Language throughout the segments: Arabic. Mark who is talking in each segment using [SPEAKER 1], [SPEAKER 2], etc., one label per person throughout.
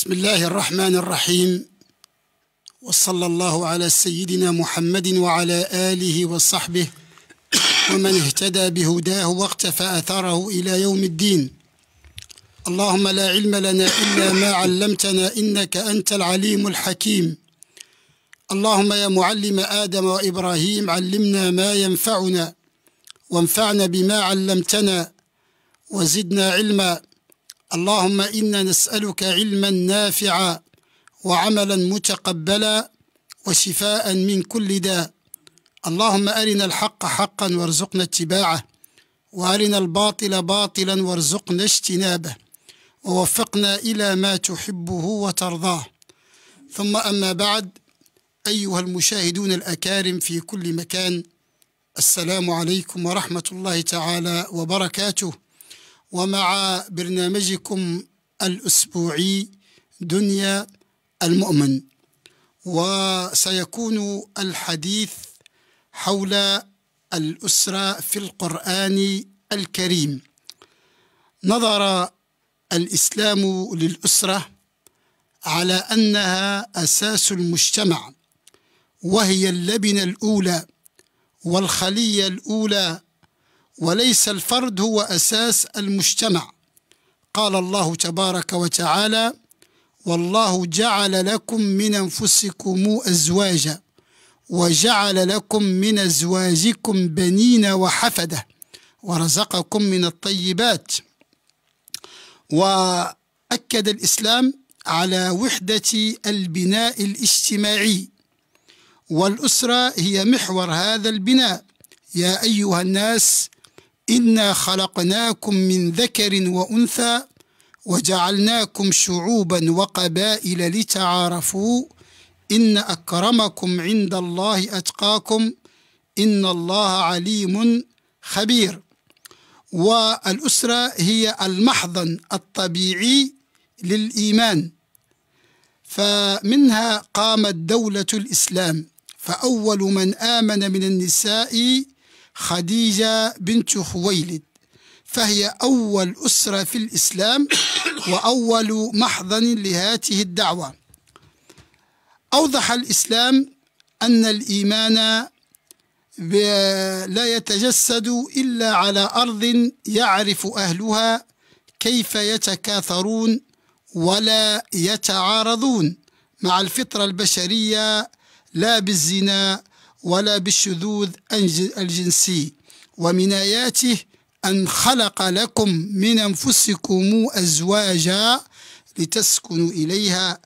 [SPEAKER 1] بسم الله الرحمن الرحيم وصلى الله على سيدنا محمد وعلى آله وصحبه ومن اهتدى بهداه واقتفى أثره إلى يوم الدين اللهم لا علم لنا إلا ما علمتنا إنك أنت العليم الحكيم اللهم يا معلم آدم وإبراهيم علمنا ما ينفعنا وانفعنا بما علمتنا وزدنا علما اللهم إنا نسألك علما نافعا وعملا متقبلا وشفاء من كل داء اللهم أرنا الحق حقا وارزقنا اتباعه وأرنا الباطل باطلا وارزقنا اجتنابه ووفقنا إلى ما تحبه وترضاه ثم أما بعد أيها المشاهدون الأكارم في كل مكان السلام عليكم ورحمة الله تعالى وبركاته ومع برنامجكم الأسبوعي دنيا المؤمن وسيكون الحديث حول الأسرة في القرآن الكريم نظر الإسلام للأسرة على أنها أساس المجتمع وهي اللبنة الأولى والخلية الأولى وليس الفرد هو أساس المجتمع قال الله تبارك وتعالى والله جعل لكم من أنفسكم أزواجا وجعل لكم من أزواجكم بنين وحفدة ورزقكم من الطيبات وأكد الإسلام على وحدة البناء الاجتماعي والأسرة هي محور هذا البناء يا أيها الناس إنا خلقناكم من ذكر وأنثى وجعلناكم شعوبا وقبائل لتعارفوا إن أكرمكم عند الله أتقاكم إن الله عليم خبير والأسرة هي المحضن الطبيعي للإيمان فمنها قامت دولة الإسلام فأول من آمن من النساء خديجة بنت خويلد فهي أول أسرة في الإسلام وأول محضن لهذه الدعوة أوضح الإسلام أن الإيمان لا يتجسد إلا على أرض يعرف أهلها كيف يتكاثرون ولا يتعارضون مع الفطرة البشرية لا بالزنا ولا بالشذوذ الجنسي ومن آياته أن خلق لكم من أنفسكم أزواجا لتسكنوا إليها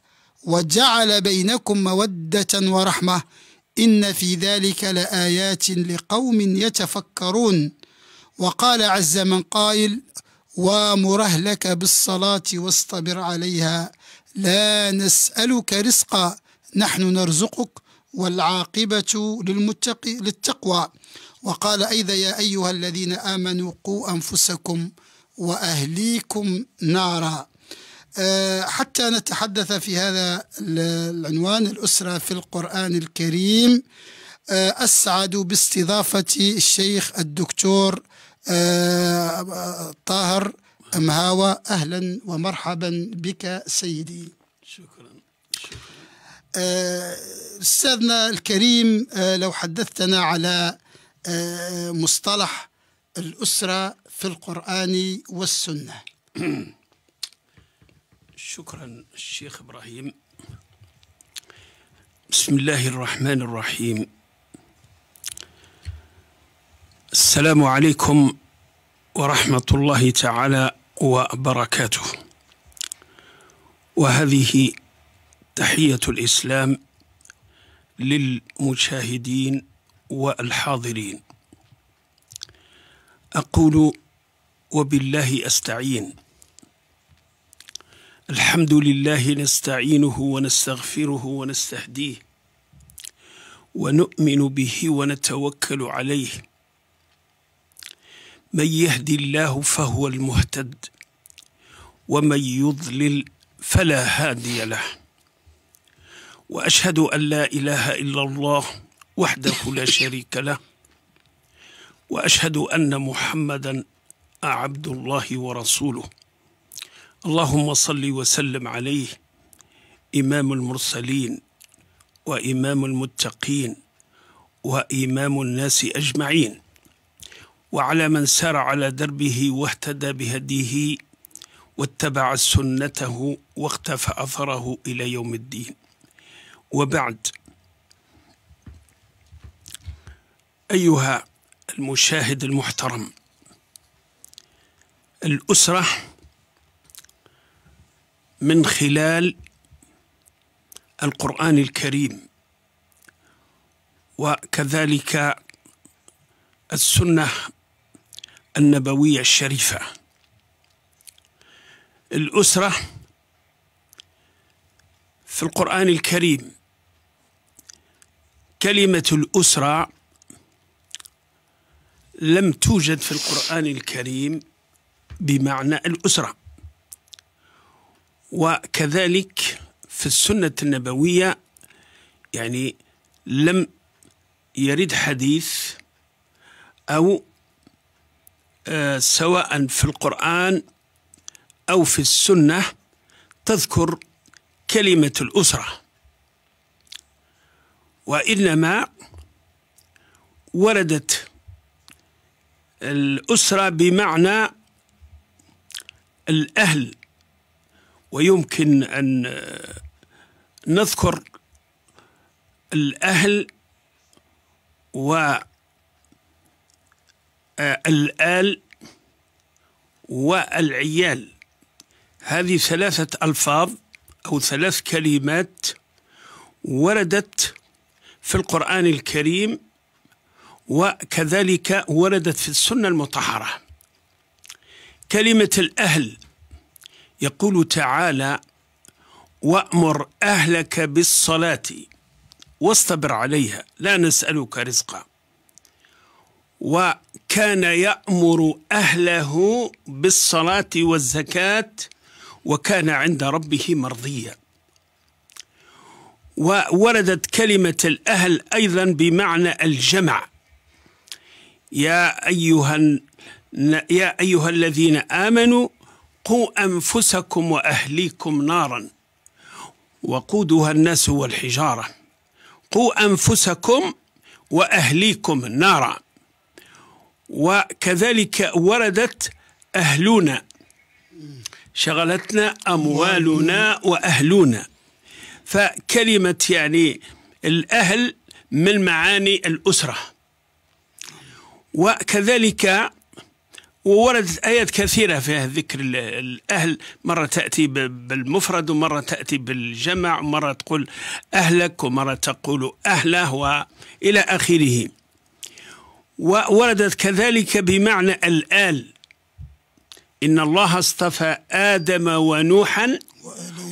[SPEAKER 1] وجعل بينكم مودة ورحمة إن في ذلك لآيات لقوم يتفكرون وقال عز من قائل وامر أهلك بالصلاة واصطبر عليها لا نسألك رزقا نحن نرزقك والعاقبة للمتقي للتقوى وقال أيضا يا أيها الذين آمنوا قوا أنفسكم وأهليكم نارا آه، حتى نتحدث في هذا العنوان الأسرة في القرآن الكريم آه، أسعد باستضافة الشيخ الدكتور آه، طاهر أمهاوة أهلا ومرحبا بك سيدي شكرا, شكرا. استاذنا الكريم آه، لو حدثتنا على آه، مصطلح الاسره في القران والسنه
[SPEAKER 2] شكرا الشيخ ابراهيم بسم الله الرحمن الرحيم السلام عليكم ورحمه الله تعالى وبركاته وهذه تحيه الاسلام للمشاهدين والحاضرين اقول وبالله استعين الحمد لله نستعينه ونستغفره ونستهديه ونؤمن به ونتوكل عليه من يهد الله فهو المهتد ومن يضلل فلا هادي له واشهد ان لا اله الا الله وحده لا شريك له واشهد ان محمدا عبد الله ورسوله اللهم صل وسلم عليه امام المرسلين وامام المتقين وامام الناس اجمعين وعلى من سار على دربه واهتدى بهديه واتبع سنته واختفى اثره الى يوم الدين وبعد أيها المشاهد المحترم الأسرة من خلال القرآن الكريم وكذلك السنة النبوية الشريفة الأسرة في القرآن الكريم كلمة الأسرة لم توجد في القرآن الكريم بمعنى الأسرة وكذلك في السنة النبوية يعني لم يرد حديث أو آه، سواء في القرآن أو في السنة تذكر كلمة الأسرة وإنما وردت الأسرة بمعنى الأهل ويمكن أن نذكر الأهل والآل والعيال هذه ثلاثة ألفاظ أو ثلاث كلمات وردت في القرآن الكريم وكذلك وردت في السنة المطهرة كلمة الأهل يقول تعالى وأمر أهلك بالصلاة واصطبر عليها لا نسألك رزقا وكان يأمر أهله بالصلاة والزكاة وكان عند ربه مرضيا ووردت كلمة الأهل أيضا بمعنى الجمع يا أيها يا أيها الذين آمنوا قوا أنفسكم وأهليكم نارا وقودها الناس والحجارة قوا أنفسكم وأهليكم نارا وكذلك وردت أهلنا شغلتنا أموالنا وأهلنا فكلمة يعني الأهل من معاني الأسرة وكذلك ووردت آيات كثيرة فيها ذكر الأهل مرة تأتي بالمفرد ومرة تأتي بالجمع ومرة تقول أهلك ومرة تقول أهله وإلى آخره ووردت كذلك بمعنى الآل إن الله اصطفى آدم ونوحا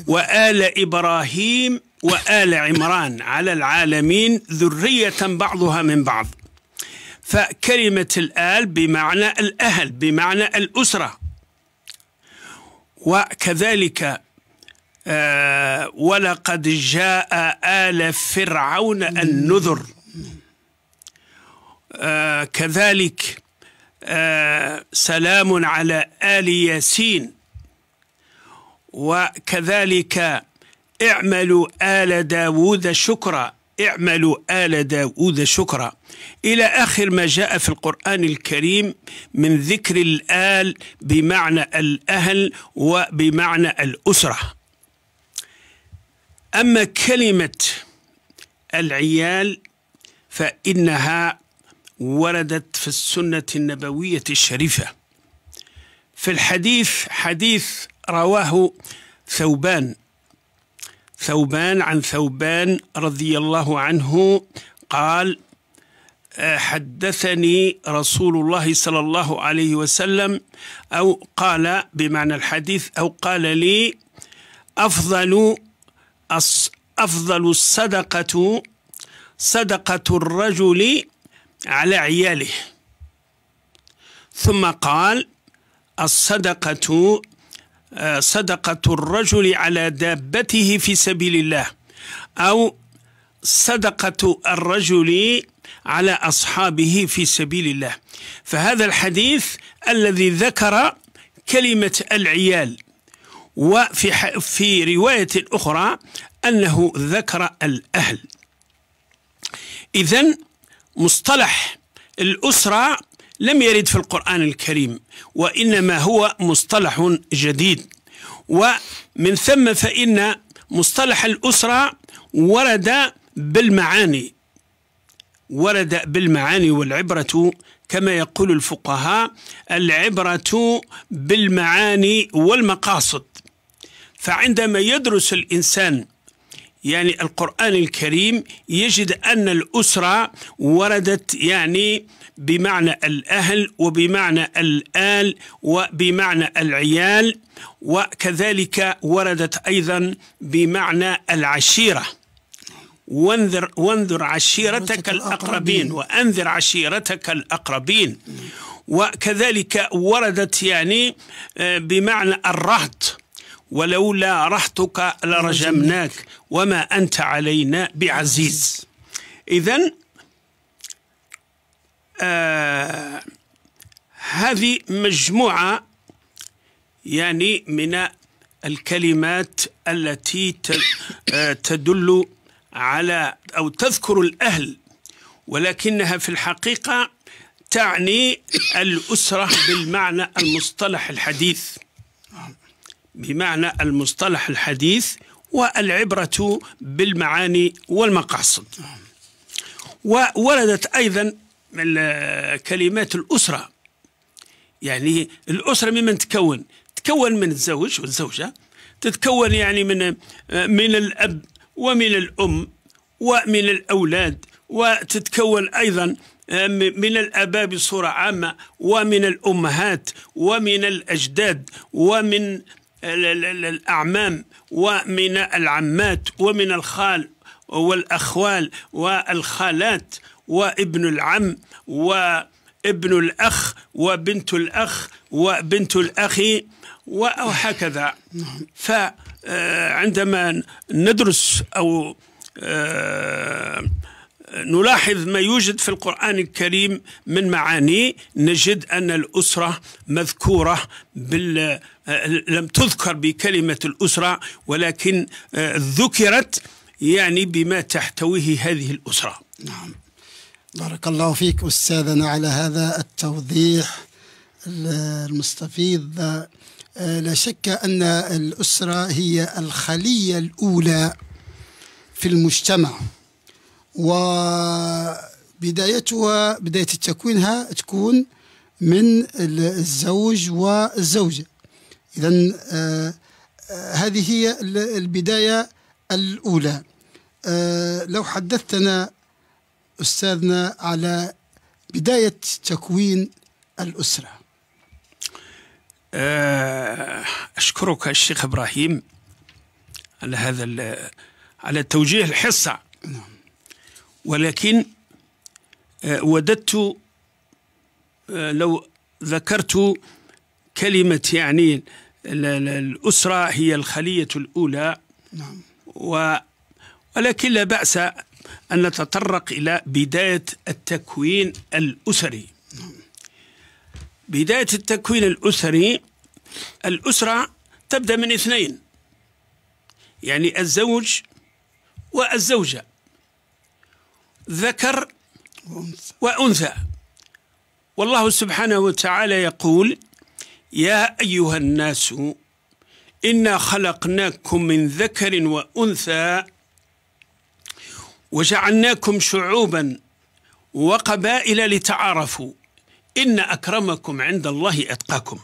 [SPEAKER 2] وآل إبراهيم وآل عمران على العالمين ذرية بعضها من بعض فكلمة الآل بمعنى الأهل بمعنى الأسرة وكذلك آه ولقد جاء آل فرعون النذر آه كذلك آه سلام على آل ياسين وكذلك اعملوا آل داود شكرا اعملوا آل داود شكرا إلى آخر ما جاء في القرآن الكريم من ذكر الآل بمعنى الأهل وبمعنى الأسرة أما كلمة العيال فإنها وردت في السنة النبوية الشريفة في الحديث حديث رواه ثوبان ثوبان عن ثوبان رضي الله عنه قال آه، حدثني رسول الله صلى الله عليه وسلم أو قال بمعنى الحديث أو قال لي أفضل أفضل الصدقة صدقة الرجل على عياله ثم قال الصدقة آه، صدقة الرجل على دابته في سبيل الله أو صدقة الرجل على أصحابه في سبيل الله فهذا الحديث الذي ذكر كلمة العيال وفي في رواية أخرى أنه ذكر الأهل إذا مصطلح الأسرة لم يرد في القرآن الكريم وإنما هو مصطلح جديد ومن ثم فإن مصطلح الأسرة ورد بالمعاني ورد بالمعاني والعبرة كما يقول الفقهاء العبرة بالمعاني والمقاصد فعندما يدرس الإنسان يعني القرآن الكريم يجد أن الأسرة وردت يعني بمعنى الأهل وبمعنى الآل وبمعنى العيال وكذلك وردت أيضا بمعنى العشيرة وانذر, وانذر عشيرتك الأقربين وأنذر عشيرتك الأقربين وكذلك وردت يعني آه، بمعنى الرهط ولولا رهطك لرجمناك وما أنت علينا بعزيز إذا آه هذه مجموعة يعني من الكلمات التي آه، تدل على أو تذكر الأهل ولكنها في الحقيقة تعني الأسرة بالمعنى المصطلح الحديث بمعنى المصطلح الحديث والعبرة بالمعاني والمقاصد ووردت أيضا كلمات الأسرة يعني الأسرة ممن تكون تكون من الزوج والزوجة تتكون يعني من من الأب ومن الأم ومن الأولاد وتتكون أيضا من الآباء بصورة عامة ومن الأمهات ومن الأجداد ومن الأعمام ومن العمات ومن الخال والأخوال والخالات وابن العم وابن الأخ وبنت الأخ وبنت الأخ وهكذا فعندما آه، ندرس أو آه، نلاحظ ما يوجد في القرآن الكريم من معاني نجد أن الأسرة مذكورة بال آه، لم تذكر بكلمة الأسرة ولكن ذكرت يعني بما تحتويه هذه الأسرة
[SPEAKER 1] نعم بارك الله فيك أستاذنا على هذا التوضيح المستفيض آه، لا شك أن الأسرة هي الخلية الأولى في المجتمع وبدايتها بداية تكوينها تكون من الزوج والزوجة إذا آه، آه، هذه هي البداية الأولى لو حدثتنا أستاذنا على بداية تكوين الأسرة
[SPEAKER 2] آه، أشكرك الشيخ إبراهيم على هذا على توجيه الحصة نعم. ولكن آه، وددت آه، لو ذكرت كلمة يعني الأسرة هي الخلية الأولى نعم ولكن لا بأس أن نتطرق إلى بداية التكوين الأسري بداية التكوين الأسري الأسرة تبدأ من اثنين يعني الزوج والزوجة ذكر وأنثى والله سبحانه وتعالى يقول يا أيها الناس إنا خلقناكم من ذكر وأنثى وجعلناكم شعوبا وقبائل لتعارفوا إن أكرمكم عند الله أتقاكم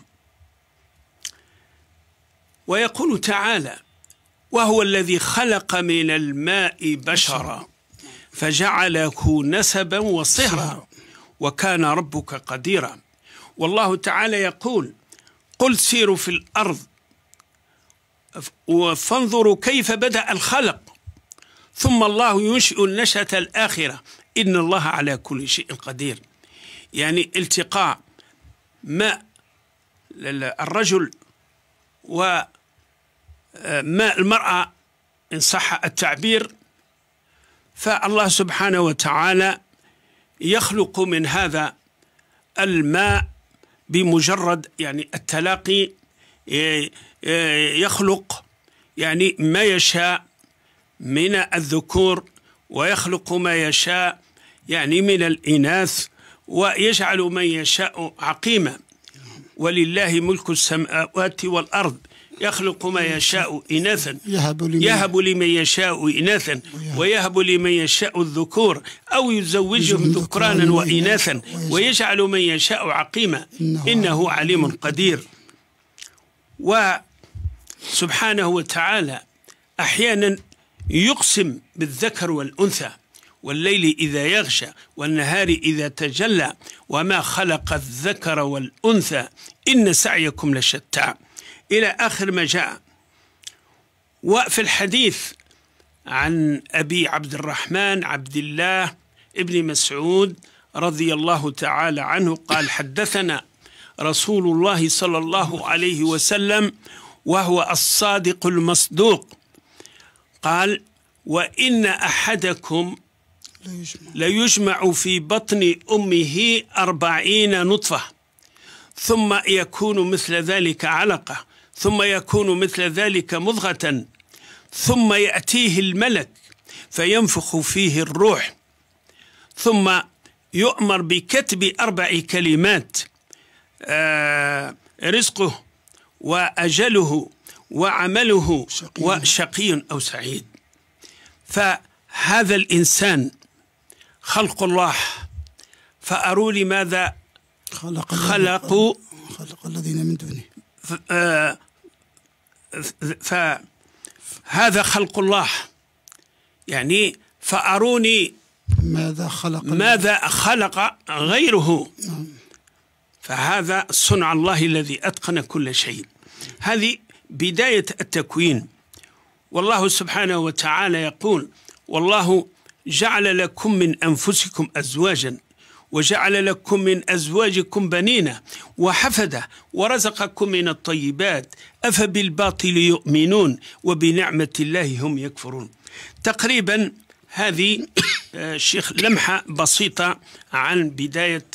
[SPEAKER 2] ويقول تعالى وهو الذي خلق من الماء بشرا فجعله نسبا وصهرا وكان ربك قديرا والله تعالى يقول قل سيروا في الأرض فانظروا كيف بدأ الخلق ثم الله ينشئ النشأة الآخرة إن الله على كل شيء قدير يعني التقاء ماء الرجل وماء آه، المرأة إن صح التعبير فالله سبحانه وتعالى يخلق من هذا الماء بمجرد يعني التلاقي آه، آه، يخلق يعني ما يشاء من الذكور ويخلق ما يشاء يعني من الإناث ويجعل من يشاء عقيما ولله ملك السماوات والأرض يخلق ما يشاء إناثا يهب لمن, يهب لمن يشاء إناثا ويهب لمن يشاء الذكور أو يزوجهم ذكرانا وإناثا ويجعل من يشاء عقيما إنه عليم قدير وسبحانه وتعالى أحيانا يقسم بالذكر والأنثى والليل إذا يغشى والنهار إذا تجلى وما خلق الذكر والأنثى إن سعيكم لشتى إلى آخر ما جاء وفي الحديث عن أبي عبد الرحمن عبد الله ابن مسعود رضي الله تعالى عنه قال حدثنا رسول الله صلى الله عليه وسلم وهو الصادق المصدوق قال وإن أحدكم ليجمع في بطن أمه أربعين نطفة ثم يكون مثل ذلك علقة ثم يكون مثل ذلك مضغة ثم يأتيه الملك فينفخ فيه الروح ثم يؤمر بكتب أربع كلمات آه، رزقه وأجله وعمله شقي. وشقي أو سعيد فهذا الإنسان خلق الله فأروا ماذا خلق خلقوا
[SPEAKER 1] خلق الذين من دونه
[SPEAKER 2] آه، فهذا خلق الله يعني فأروني ماذا خلق ماذا خلق غيره نعم. فهذا صنع الله الذي أتقن كل شيء هذه بداية التكوين والله سبحانه وتعالى يقول والله جعل لكم من أنفسكم أزواجا وجعل لكم من أزواجكم بنينا وحفدة ورزقكم من الطيبات أفبالباطل يؤمنون وبنعمة الله هم يكفرون تقريبا هذه آه، شيخ لمحة بسيطة عن بداية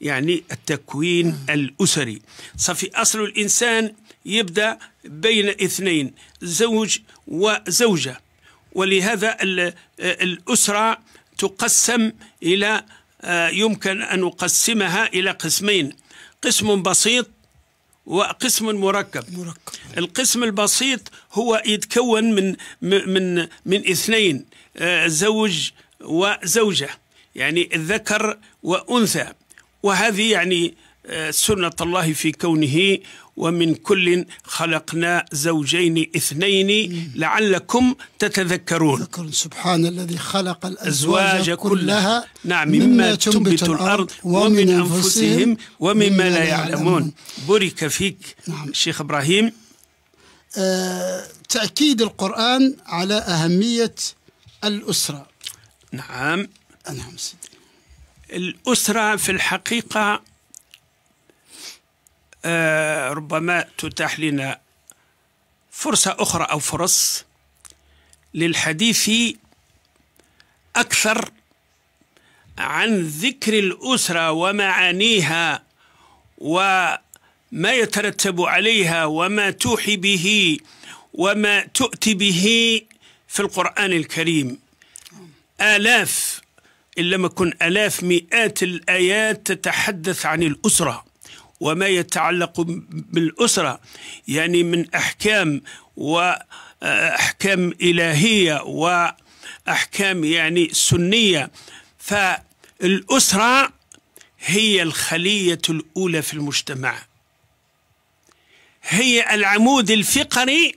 [SPEAKER 2] يعني التكوين الأسري صفي أصل الإنسان يبدأ بين اثنين زوج وزوجة ولهذا الأسرة تقسم إلى آه، يمكن أن نقسمها إلى قسمين قسم بسيط وقسم مركب. مركب القسم البسيط هو يتكون من من من اثنين آه، زوج وزوجة يعني الذكر وأنثى وهذه يعني آه، سنة الله في كونه ومن كل خلقنا زوجين اثنين لعلكم تتذكرون سبحان
[SPEAKER 1] الذي خلق الأزواج كلها
[SPEAKER 2] نعم مما تنبت الأرض ومن أنفسهم ومما لا يعلمون بورك فيك نعم. شيخ إبراهيم
[SPEAKER 1] آه تأكيد القرآن على أهمية
[SPEAKER 2] الأسرة نعم نعم الأسرة في الحقيقة ربما تتاح لنا فرصة أخرى أو فرص للحديث أكثر عن ذكر الأسرة ومعانيها وما يترتب عليها وما توحي به وما تؤتي به في القرآن الكريم آلاف إن لم يكن آلاف مئات الآيات تتحدث عن الأسرة وما يتعلق بالأسرة يعني من أحكام وأحكام آه، إلهية وأحكام يعني سنية فالأسرة هي الخلية الأولى في المجتمع هي العمود الفقري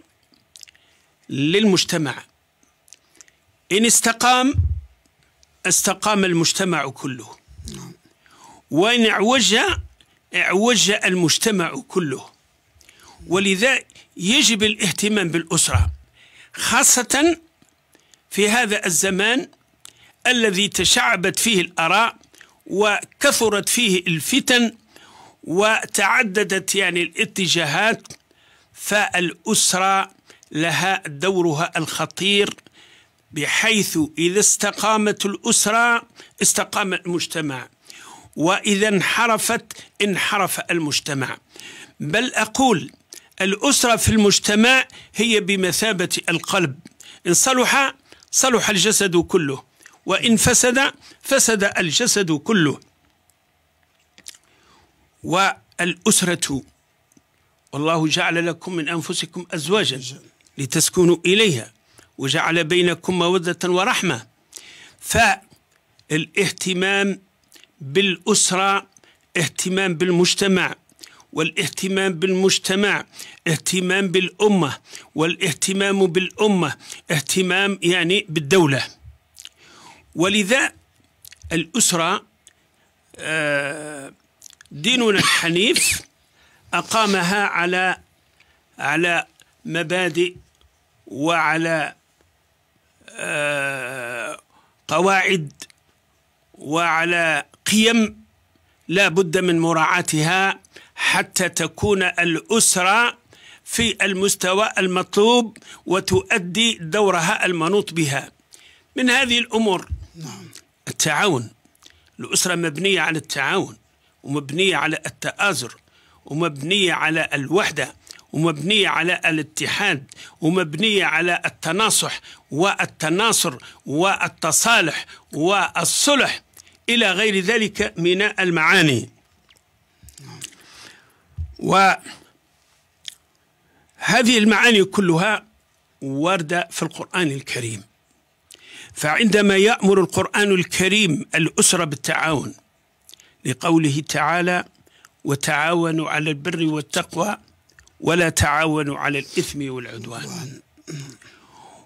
[SPEAKER 2] للمجتمع إن استقام استقام المجتمع كله نعم. وإن اعوج اعوج المجتمع كله ولذا يجب الاهتمام بالأسرة خاصة في هذا الزمان الذي تشعبت فيه الآراء وكثرت فيه الفتن وتعددت يعني الاتجاهات فالأسرة لها دورها الخطير بحيث إذا استقامت الأسرة استقام المجتمع واذا انحرفت انحرف المجتمع بل اقول الاسره في المجتمع هي بمثابه القلب ان صلح صلح الجسد كله وان فسد فسد الجسد كله والاسره والله جعل لكم من انفسكم ازواجا لتسكنوا اليها وجعل بينكم موده ورحمه فالاهتمام بالأسرة اهتمام بالمجتمع والاهتمام بالمجتمع اهتمام بالأمة والاهتمام بالأمة اهتمام يعني بالدولة ولذا الأسرة آه، ديننا الحنيف أقامها على على مبادئ وعلى آه، قواعد وعلى قيم لا بد من مراعاتها حتى تكون الأسرة في المستوى المطلوب وتؤدي دورها المنوط بها من هذه الأمور نعم. التعاون الأسرة مبنية على التعاون ومبنية على التآزر ومبنية على الوحدة ومبنية على الاتحاد ومبنية على التناصح والتناصر والتصالح والصلح إلى غير ذلك من المعاني وهذه المعاني كلها واردة في القرآن الكريم فعندما يأمر القرآن الكريم الأسرة بالتعاون لقوله تعالى وتعاونوا على البر والتقوى ولا تعاونوا على الإثم والعدوان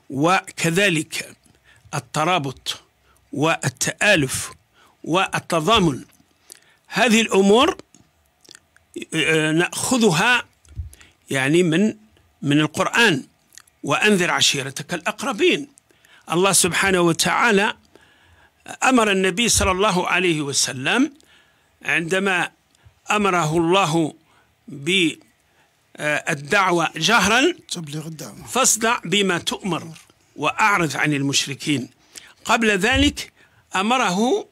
[SPEAKER 2] وكذلك الترابط والتآلف والتضامن هذه الأمور آه، آه، نأخذها يعني من من القرآن وأنذر عشيرتك الأقربين الله سبحانه وتعالى أمر النبي صلى الله عليه وسلم عندما أمره الله ب آه، الدعوة جهرا تبلغ الدعوة فاصدع بما تؤمر وأعرض عن المشركين قبل ذلك أمره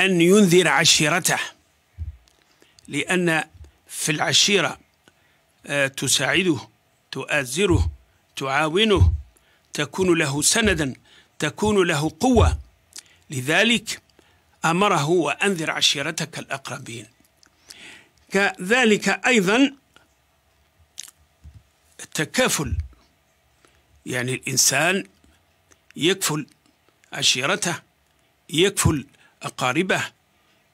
[SPEAKER 2] أن ينذر عشيرته لأن في العشيرة آه، تساعده تؤازره تعاونه تكون له سندا تكون له قوة لذلك أمره وأنذر عشيرتك الأقربين كذلك أيضا التكافل يعني الإنسان يكفل عشيرته يكفل أقاربه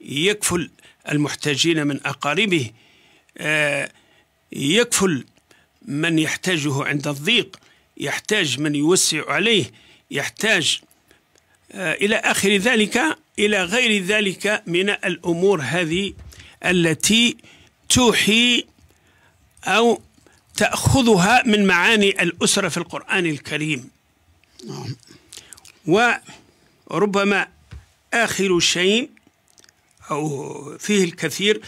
[SPEAKER 2] يكفل المحتاجين من أقاربه آه، يكفل من يحتاجه عند الضيق يحتاج من يوسع عليه يحتاج آه، إلى آخر ذلك إلى غير ذلك من الأمور هذه التي توحي أو تأخذها من معاني الأسرة في القرآن الكريم نعم. وربما آخر شيء أو فيه الكثير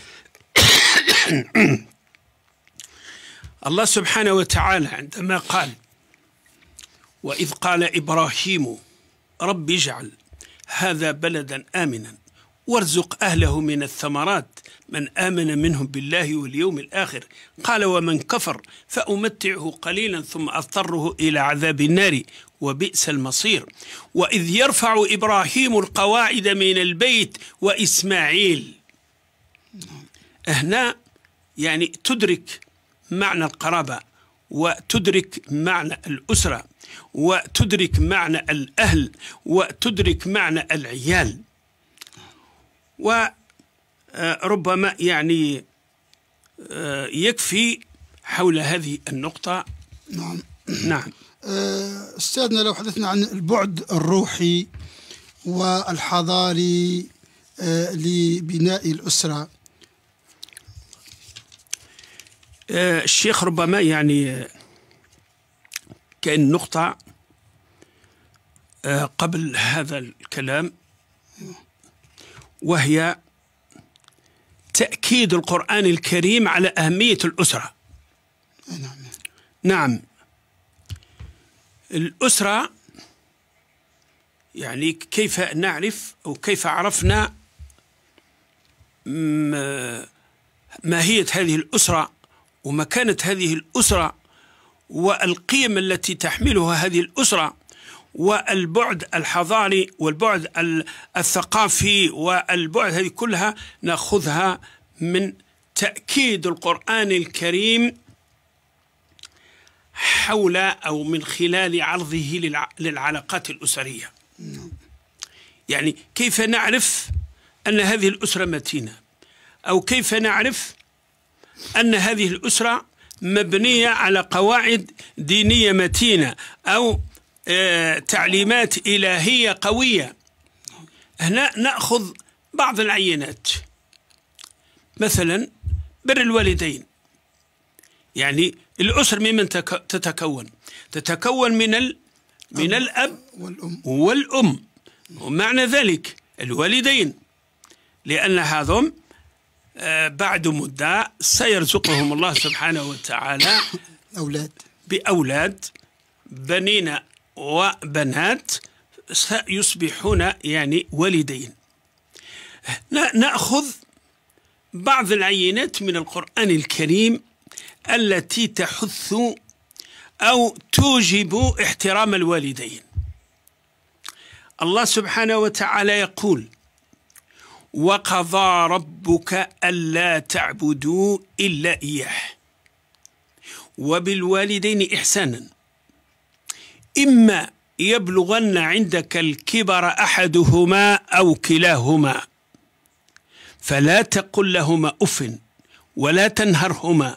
[SPEAKER 2] الله سبحانه وتعالى عندما قال وإذ قال إبراهيم رب اجعل هذا بلدا آمنا وارزق أهله من الثمرات من آمن منهم بالله واليوم الآخر قال ومن كفر فأمتعه قليلا ثم أضطره إلى عذاب النار وبئس المصير وإذ يرفع إبراهيم القواعد من البيت وإسماعيل هنا يعني تدرك معنى القرابة وتدرك معنى الأسرة وتدرك معنى الأهل وتدرك معنى العيال وربما آه، يعني آه، يكفي حول هذه النقطة نعم نعم
[SPEAKER 1] آه، أستاذنا لو حدثنا عن البعد الروحي والحضاري لبناء الأسرة
[SPEAKER 2] الشيخ ربما يعني كان نقطة قبل هذا الكلام وهي تأكيد القرآن الكريم على أهمية الأسرة نعم نعم الأسرة يعني كيف نعرف أو كيف عرفنا ماهية هذه الأسرة ومكانة هذه الأسرة والقيم التي تحملها هذه الأسرة والبعد الحضاري والبعد الثقافي والبعد هذه كلها ناخذها من تأكيد القرآن الكريم حول أو من خلال عرضه للعلاقات الأسرية يعني كيف نعرف أن هذه الأسرة متينة أو كيف نعرف أن هذه الأسرة مبنية على قواعد دينية متينة أو آه، تعليمات إلهية قوية هنا نأخذ بعض العينات مثلا بر الوالدين يعني الأسر ممن تتكون تتكون من ال من الأب والأم, والأم. ومعنى ذلك الوالدين لأن هذم آه، بعد مدة سيرزقهم الله سبحانه وتعالى أولاد بأولاد بنين وبنات سيصبحون يعني والدين نأخذ بعض العينات من القرآن الكريم التي تحث أو توجب احترام الوالدين الله سبحانه وتعالى يقول وقضى ربك ألا تعبدوا إلا إياه وبالوالدين إحسانا إما يبلغن عندك الكبر أحدهما أو كلاهما فلا تقل لهما أف ولا تنهرهما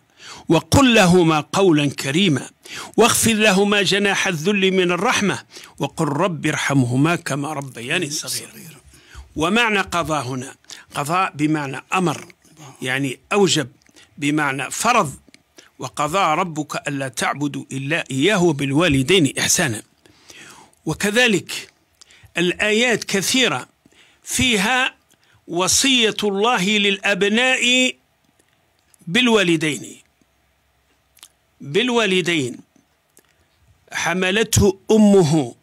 [SPEAKER 2] وقل لهما قولا كريما واغفر لهما جناح الذل من الرحمة وقل رب ارحمهما كما ربياني صغيرا ومعنى قضاء هنا قضاء بمعنى أمر يعني أوجب بمعنى فرض وقضى ربك ألا تعبدوا إلا إياه وبالوالدين إحسانا وكذلك الآيات كثيرة فيها وصية الله للأبناء بالوالدين بالوالدين حملته أمه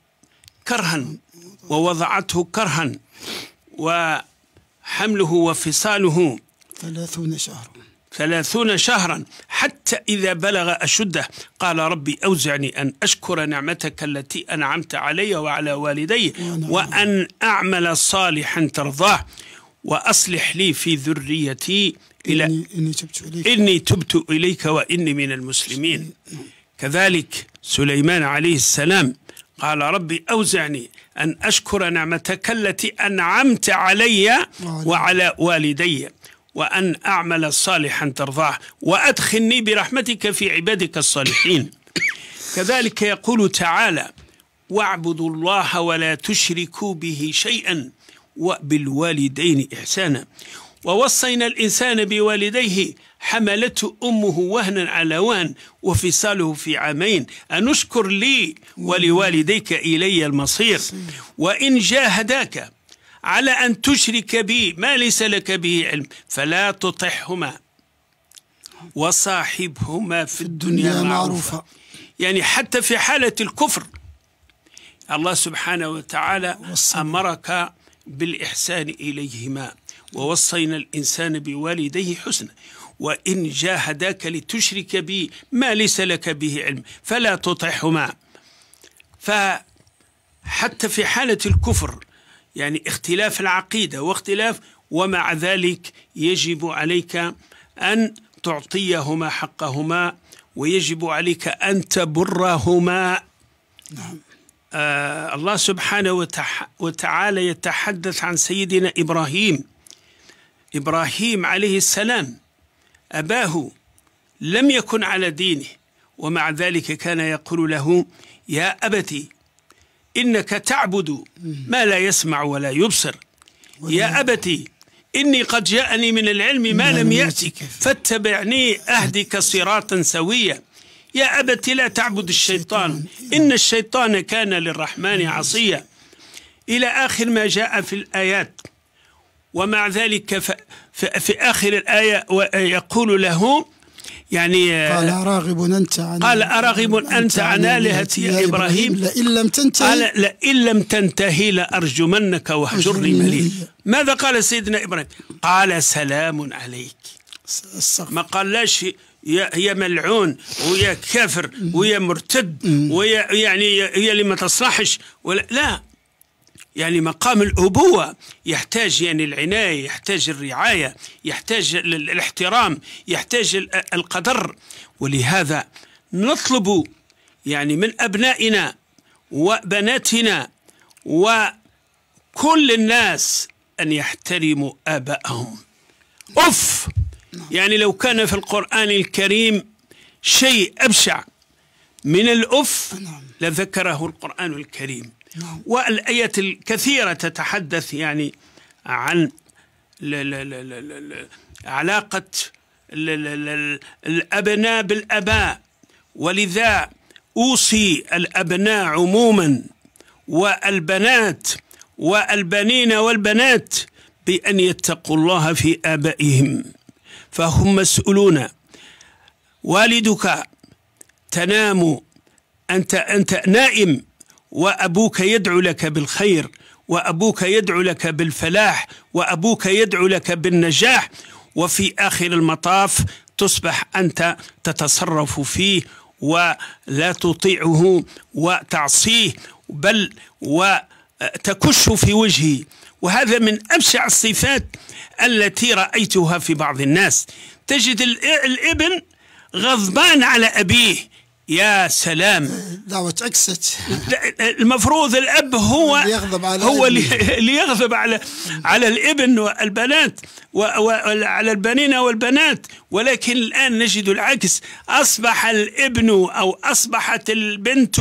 [SPEAKER 2] كرها ووضعته كرها وحمله وفصاله
[SPEAKER 1] ثلاثون شهرا
[SPEAKER 2] ثلاثون شهرا حتى إذا بلغ أشده قال ربي أوزعني أن أشكر نعمتك التي أنعمت علي وعلى والدي نعم. وأن أعمل صالحا ترضاه وأصلح لي في ذريتي إلى إني تبت إليك, إني تبت إليك وإني من المسلمين كذلك سليمان عليه السلام قال ربي أوزعني أن أشكر نعمتك التي أنعمت علي وعلى والدي وأن أعمل صالحا ترضاه وأدخلني برحمتك في عبادك الصالحين كذلك يقول تعالى واعبدوا الله ولا تشركوا به شيئا وبالوالدين إحسانا ووصينا الإنسان بوالديه حملته أمه وهنا على وهن وفصاله في عامين أنشكر لي ولوالديك إلي المصير وإن جاهداك على أن تشرك به ما ليس لك به علم فلا تطحهما وصاحبهما في الدنيا معروفة يعني حتى في حالة الكفر الله سبحانه وتعالى أمرك بالإحسان إليهما ووصينا الإنسان بوالديه حسنا وإن جاهداك لتشرك بي ما ليس لك به علم فلا تطحهما فحتى في حالة الكفر يعني اختلاف العقيدة واختلاف ومع ذلك يجب عليك أن تعطيهما حقهما ويجب عليك أن تبرهما نعم. آه الله سبحانه وتعالى يتحدث عن سيدنا إبراهيم إبراهيم عليه السلام أباه لم يكن على دينه ومع ذلك كان يقول له يا أبتي إنك تعبد ما لا يسمع ولا يبصر يا أبتي إني قد جاءني من العلم ما لم يأتك فاتبعني أهدك صراطا سويا يا أبت لا تعبد الشيطان إن الشيطان كان للرحمن عصيا إلى آخر ما جاء في الآيات ومع ذلك في آخر الآية يقول له يعني آه، قال
[SPEAKER 1] أراغب أنت عن قال أراغب
[SPEAKER 2] أنت عن آلهتي يا إبراهيم لئن لم تنتهي قال لئن لم تنتهي لأرجمنك واهجرني مليا ماذا قال سيدنا إبراهيم قال سلام عليك ما قالش يا ملعون ويا كافر ويا مرتد ويا يعني هي اللي ما تصلحش ولا لا يعني مقام الأبوة يحتاج يعني العناية يحتاج الرعاية يحتاج الاحترام يحتاج القدر ولهذا نطلب يعني من أبنائنا وبناتنا وكل الناس أن يحترموا آبائهم أف يعني لو كان في القرآن الكريم شيء أبشع من الأف نعم. لذكره القرآن الكريم نعم. والايات الكثيرة تتحدث يعني عن علاقة الأبناء بالأباء ولذا أوصي الأبناء عموما والبنات والبنين والبنات بأن يتقوا الله في آبائهم فهم مسؤولون والدك تنام أنت أنت نائم وابوك يدعو لك بالخير وابوك يدعو لك بالفلاح وابوك يدعو لك بالنجاح وفي اخر المطاف تصبح انت تتصرف فيه ولا تطيعه وتعصيه بل وتكش في وجهه وهذا من ابشع الصفات التي رايتها في بعض الناس تجد الابن غضبان على ابيه يا سلام
[SPEAKER 1] دعوة عكست
[SPEAKER 2] المفروض الأب هو اللي يغضب على هو اللي يغضب على على الابن والبنات وعلى البنين والبنات ولكن الآن نجد العكس أصبح الابن أو أصبحت البنت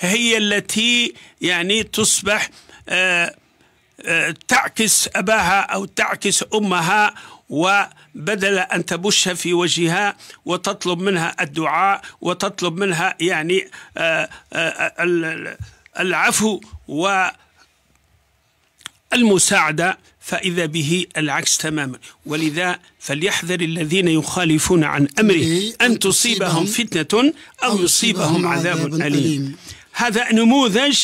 [SPEAKER 2] هي التي يعني تصبح آه، آه، تعكس أباها أو تعكس أمها وبدل أن تبش في وجهها وتطلب منها الدعاء وتطلب منها يعني آه، آه، العفو والمساعدة فإذا به العكس تماما ولذا فليحذر الذين يخالفون عن أمره أن تصيبهم فتنة أو يصيبهم عذاب أليم هذا نموذج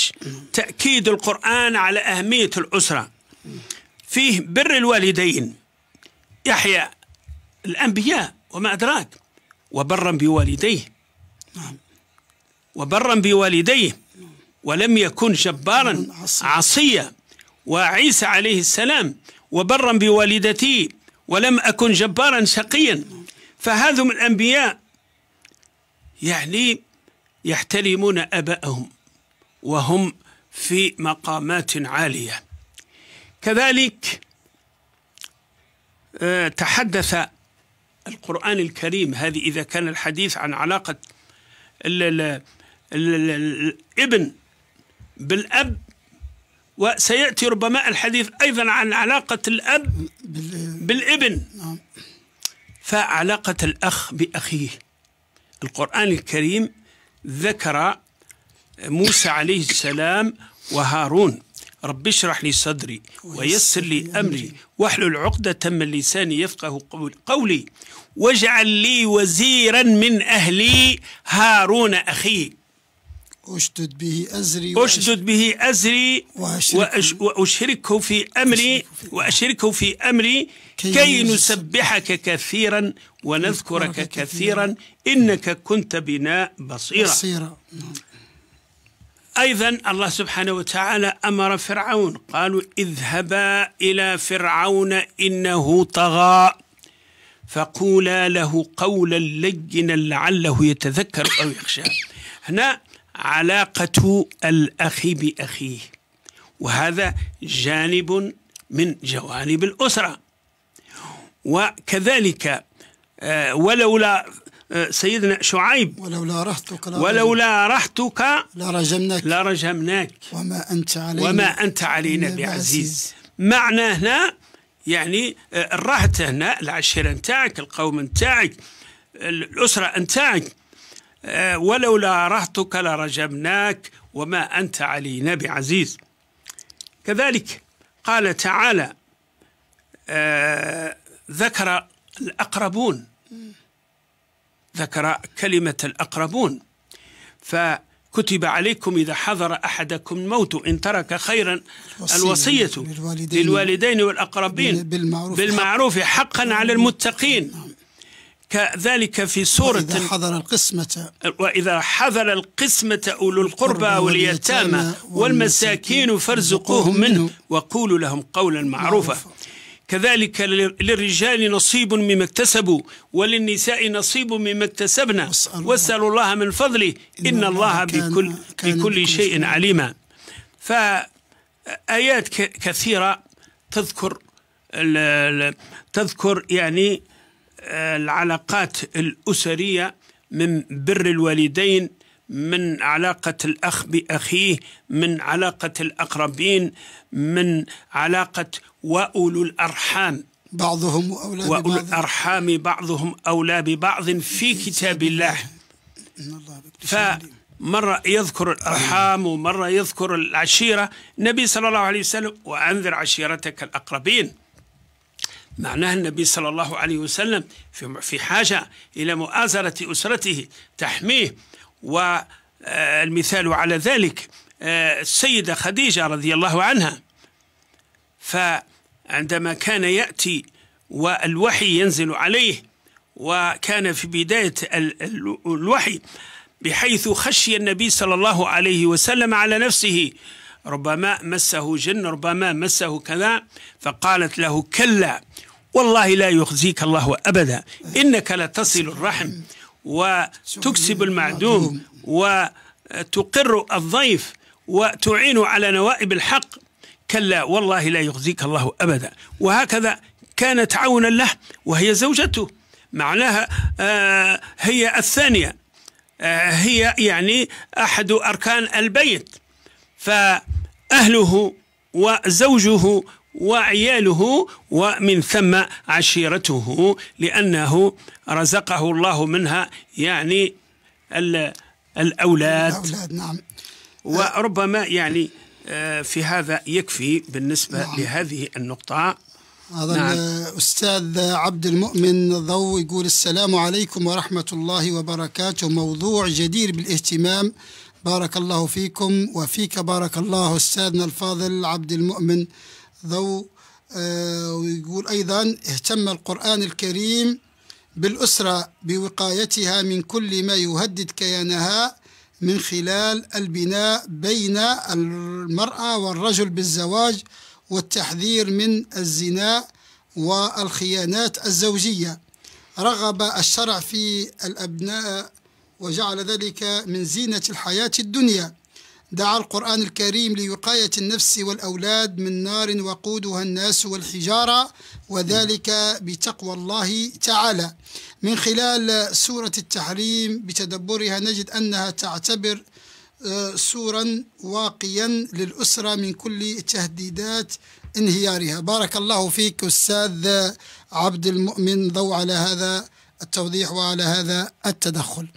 [SPEAKER 2] تأكيد القرآن على أهمية الأسرة فيه بر الوالدين يحيى الأنبياء وما أدراك وبرا بوالديه نعم. وبرا بوالديه ولم يكن جبارا نعم، عصيا وعيسى عليه السلام وبرا بوالدتي ولم أكن جبارا شقيا فهذم الأنبياء يعني يحترمون أبائهم وهم في مقامات عالية كذلك آه، تحدث القرآن الكريم هذه إذا كان الحديث عن علاقة الابن بالأب وسيأتي ربما الحديث أيضا عن علاقة الأب بالابن نعم. فعلاقة الأخ بأخيه القرآن الكريم ذكر موسى عليه السلام وهارون رب اشرح لي صدري ويسر لي أمري واحلل عقدة من لساني يفقه قولي واجعل لي وزيرا من أهلي هارون أخي أشدد به أزري أشدد به أزري وأشركه, وأشركه في أمري وأشركه في أمري كي نسبحك كثيرا ونذكرك كثيرا إنك كنت بنا بصيرا, بصيرا. نعم. أيضا الله سبحانه وتعالى أمر فرعون قالوا اذهبا إلى فرعون إنه طغى فقولا له قولا لينا لعله يتذكر أو يخشى هنا علاقة الأخ بأخيه وهذا جانب من جوانب الأسرة وكذلك آه، ولولا سيدنا شعيب ولولا رحتك ولولا رحتك لرجمناك لرجمناك وما أنت علينا وما أنت علينا بعزيز معنى هنا يعني آه، الرهت هنا العشيرة نتاعك القوم نتاعك الأسرة نتاعك آه، ولولا رهتك لرجمناك وما أنت علينا بعزيز كذلك قال تعالى آه، ذكر الأقربون ذكر كلمة الأقربون فكتب عليكم إذا حضر أحدكم الموت إن ترك خيرا الوصية
[SPEAKER 1] للوالدين, للوالدين
[SPEAKER 2] والأقربين بالمعروف, بالمعروف حقا, نعم. على المتقين كذلك في سورة وإذا
[SPEAKER 1] حضر القسمة
[SPEAKER 2] وإذا حضر القسمة أولو القربى واليتامى والمساكين فارزقوهم منه وقولوا لهم قولا معروفا كذلك للرجال نصيب مما اكتسبوا وللنساء نصيب مما اكتسبنا واسألوا الله من فضله إن الله بكل, بكل شيء عليما فآيات كثيرة تذكر تذكر يعني آه، العلاقات الأسرية من بر الوالدين من علاقة الأخ بأخيه من علاقة الأقربين من علاقة وأولو الأرحام بعضهم أولى وأولو ببعض. الأرحام بعضهم أولى ببعض في كتاب الله فمرة يذكر الأرحام ومرة يذكر العشيرة النبي صلى الله عليه وسلم وأنذر عشيرتك الأقربين معناه النبي صلى الله عليه وسلم في حاجة إلى مؤازرة أسرته تحميه والمثال على ذلك آه، السيدة خديجة رضي الله عنها فعندما كان يأتي والوحي ينزل عليه وكان في بداية الوحي بحيث خشي النبي صلى الله عليه وسلم على نفسه ربما مسه جن ربما مسه كذا فقالت له كلا والله لا يخزيك الله أبدا إنك لتصل الرحم وتكسب المعدوم وتقر الضيف وتعين على نوائب الحق كلا والله لا يخزيك الله أبدا وهكذا كانت عونا له وهي زوجته معناها آه، هي الثانية آه، هي يعني أحد أركان البيت فأهله وزوجه وعياله ومن ثم عشيرته لأنه رزقه الله منها يعني الأولاد, الأولاد نعم. وربما يعني آه، في هذا يكفي بالنسبة نعم. لهذه النقطة هذا نعم. الأستاذ عبد
[SPEAKER 1] المؤمن ضو يقول السلام عليكم ورحمة الله وبركاته موضوع جدير بالاهتمام بارك الله فيكم وفيك بارك الله أستاذنا الفاضل عبد المؤمن ذو آه، ويقول أيضا اهتم القرآن الكريم بالأسرة بوقايتها من كل ما يهدد كيانها من خلال البناء بين المرأة والرجل بالزواج والتحذير من الزنا والخيانات الزوجية رغب الشرع في الأبناء وجعل ذلك من زينة الحياة الدنيا دعا القرآن الكريم لوقاية النفس والأولاد من نار وقودها الناس والحجارة وذلك بتقوى الله تعالى من خلال سورة التحريم بتدبرها نجد أنها تعتبر آه، سورا واقيا للأسرة من كل تهديدات انهيارها بارك الله فيك أستاذ عبد المؤمن ضو على هذا التوضيح وعلى هذا التدخل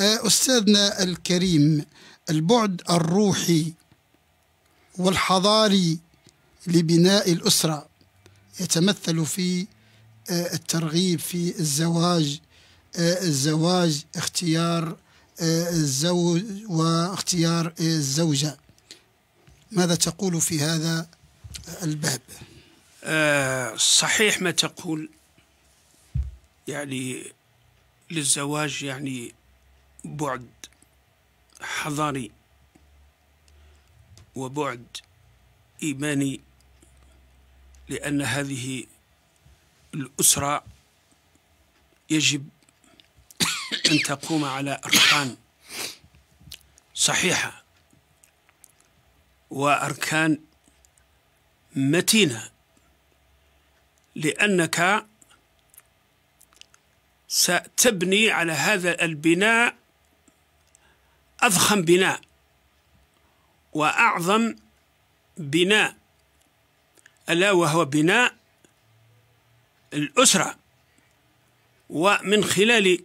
[SPEAKER 1] آه، أستاذنا الكريم البعد الروحي والحضاري لبناء الأسرة يتمثل في آه، الترغيب في الزواج آه، الزواج اختيار آه، الزوج واختيار الزوجة ماذا تقول في
[SPEAKER 2] هذا الباب صحيح ما تقول يعني للزواج يعني بعد حضاري وبعد إيماني لأن هذه الأسرة يجب أن تقوم على أركان صحيحة وأركان متينة لأنك ستبني على هذا البناء أضخم بناء وأعظم بناء ألا وهو بناء الأسرة ومن خلال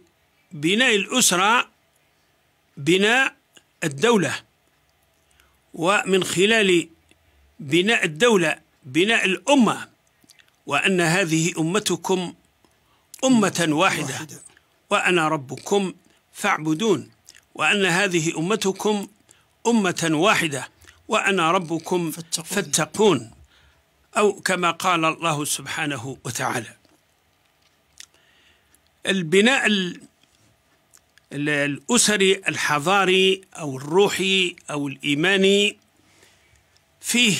[SPEAKER 2] بناء الأسرة بناء الدولة ومن خلال بناء الدولة بناء الأمة وأن هذه أمتكم أمة واحدة وأنا ربكم فاعبدون وأن هذه أمتكم أمة واحدة وأنا ربكم فاتقون, فاتقون أو كما قال الله سبحانه وتعالى البناء الأسري الحضاري أو الروحي أو الإيماني فيه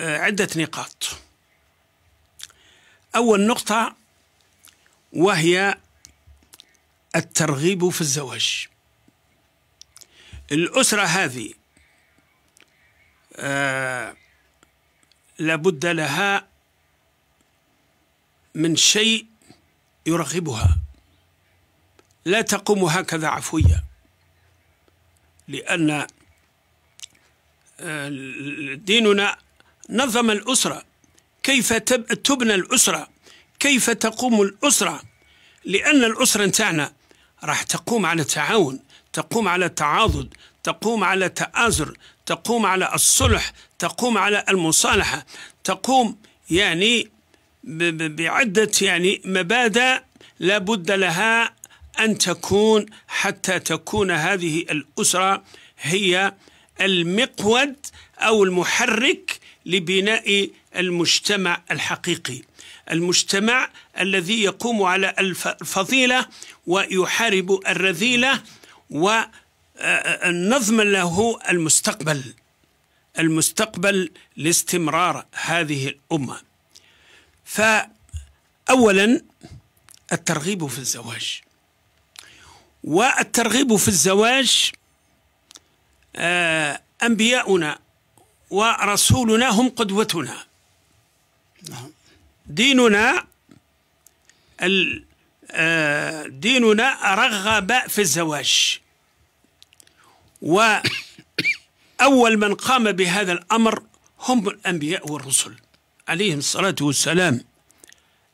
[SPEAKER 2] آه، عدة نقاط أول نقطة وهي الترغيب في الزواج الأسرة هذه آه لابد لها من شيء يرغبها لا تقوم هكذا عفوية لأن آه، ديننا نظم الأسرة كيف تبنى الأسرة كيف تقوم الأسرة لأن الأسرة نتاعنا راح تقوم على التعاون تقوم على التعاضد تقوم على التآزر تقوم على الصلح تقوم على المصالحة تقوم يعني بعدة يعني مبادئ لابد لها أن تكون حتى تكون هذه الأسرة هي المقود أو المحرك لبناء المجتمع الحقيقي المجتمع الذي يقوم على الفضيلة ويحارب الرذيلة ونضمن له المستقبل المستقبل لاستمرار هذه الأمة فأولا الترغيب في الزواج والترغيب في الزواج آه، أنبياؤنا ورسولنا هم قدوتنا نعم. ديننا ال ديننا رغب في الزواج وأول من قام بهذا الأمر هم الأنبياء والرسل عليهم الصلاة والسلام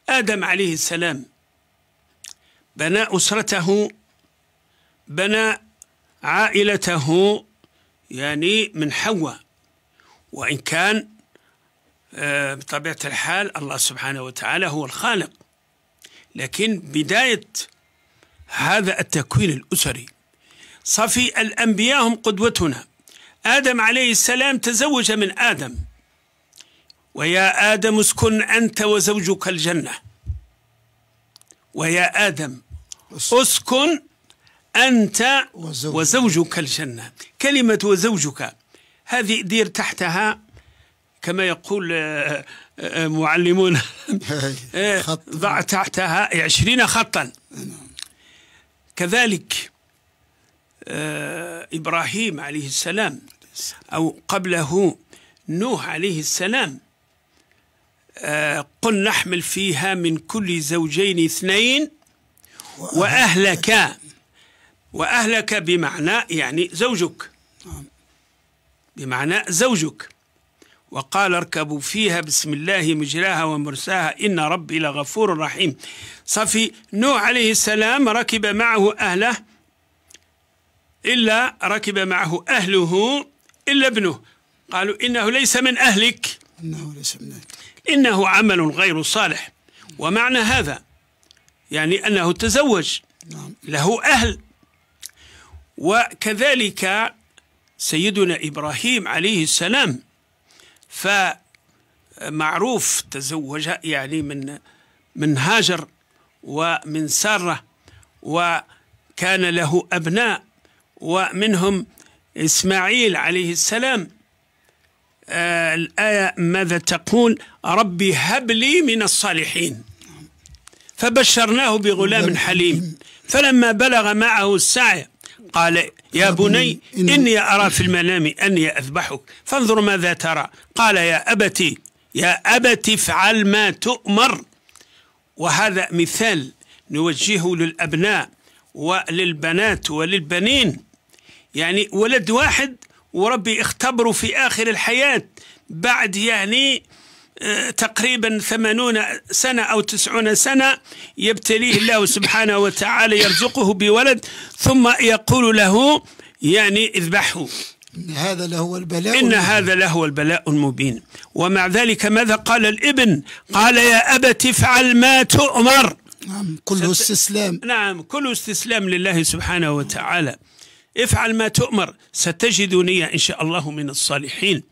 [SPEAKER 2] آدم عليه السلام بنى أسرته بنى عائلته يعني من حواء وإن كان آه، بطبيعة الحال الله سبحانه وتعالى هو الخالق لكن بداية هذا التكوين الأسري صفي الأنبياء هم قدوتنا آدم عليه السلام تزوج من آدم ويا آدم اسكن أنت وزوجك الجنة ويا آدم اسكن أنت وزوجك الجنة كلمة وزوجك هذه دير تحتها كما يقول آه، آه، معلمون آه، ضع تحتها عشرين خطا كذلك إبراهيم عليه السلام أو قبله نوح عليه السلام قل نحمل فيها من كل زوجين اثنين وأهلك وأهلك بمعنى يعني زوجك نعم. بمعنى زوجك وقال اركبوا فيها بسم الله مجراها ومرساها إن ربي لغفور رحيم صفي نوح عليه السلام ركب معه أهله إلا ركب معه أهله إلا ابنه قالوا إنه ليس من أهلك إنه ليس من أهلك إنه عمل غير صالح ومعنى هذا يعني أنه تزوج نعم. له أهل وكذلك سيدنا إبراهيم عليه السلام فمعروف تزوج يعني من من هاجر ومن سارة وكان له أبناء ومنهم إسماعيل عليه السلام آه الآية ماذا تقول ربي هب لي من الصالحين فبشرناه بغلام حليم فلما بلغ معه السعي قال يا بني إني أرى في المنام أني أذبحك فانظر ماذا ترى قال يا أبتي يا أبتي افعل ما تؤمر وهذا مثال نوجهه للأبناء وللبنات وللبنين يعني ولد واحد وربي اختبره في آخر الحياة بعد يعني تقريبا ثمانون سنة أو تسعون سنة يبتليه الله سبحانه وتعالى يرزقه بولد ثم يقول له يعني اذبحه
[SPEAKER 1] إن هذا لهو البلاء إن
[SPEAKER 2] هذا لهو البلاء المبين ومع ذلك ماذا قال الابن قال يا أبت افعل ما تؤمر نعم كله استسلام نعم كله استسلام لله سبحانه وتعالى افعل ما تؤمر ستجدني إن شاء الله من الصالحين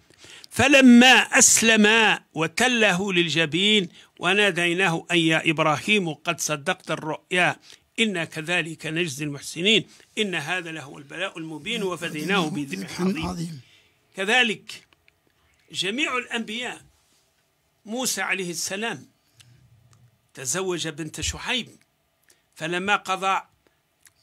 [SPEAKER 2] فلما أسلما وتله للجبين وناديناه أن يا إبراهيم قد صدقت الرؤيا إنا كذلك نجزي المحسنين إن هذا لهو البلاء المبين وفديناه بذبح عظيم كذلك جميع الأنبياء موسى عليه السلام تزوج بنت شحيب فلما قضى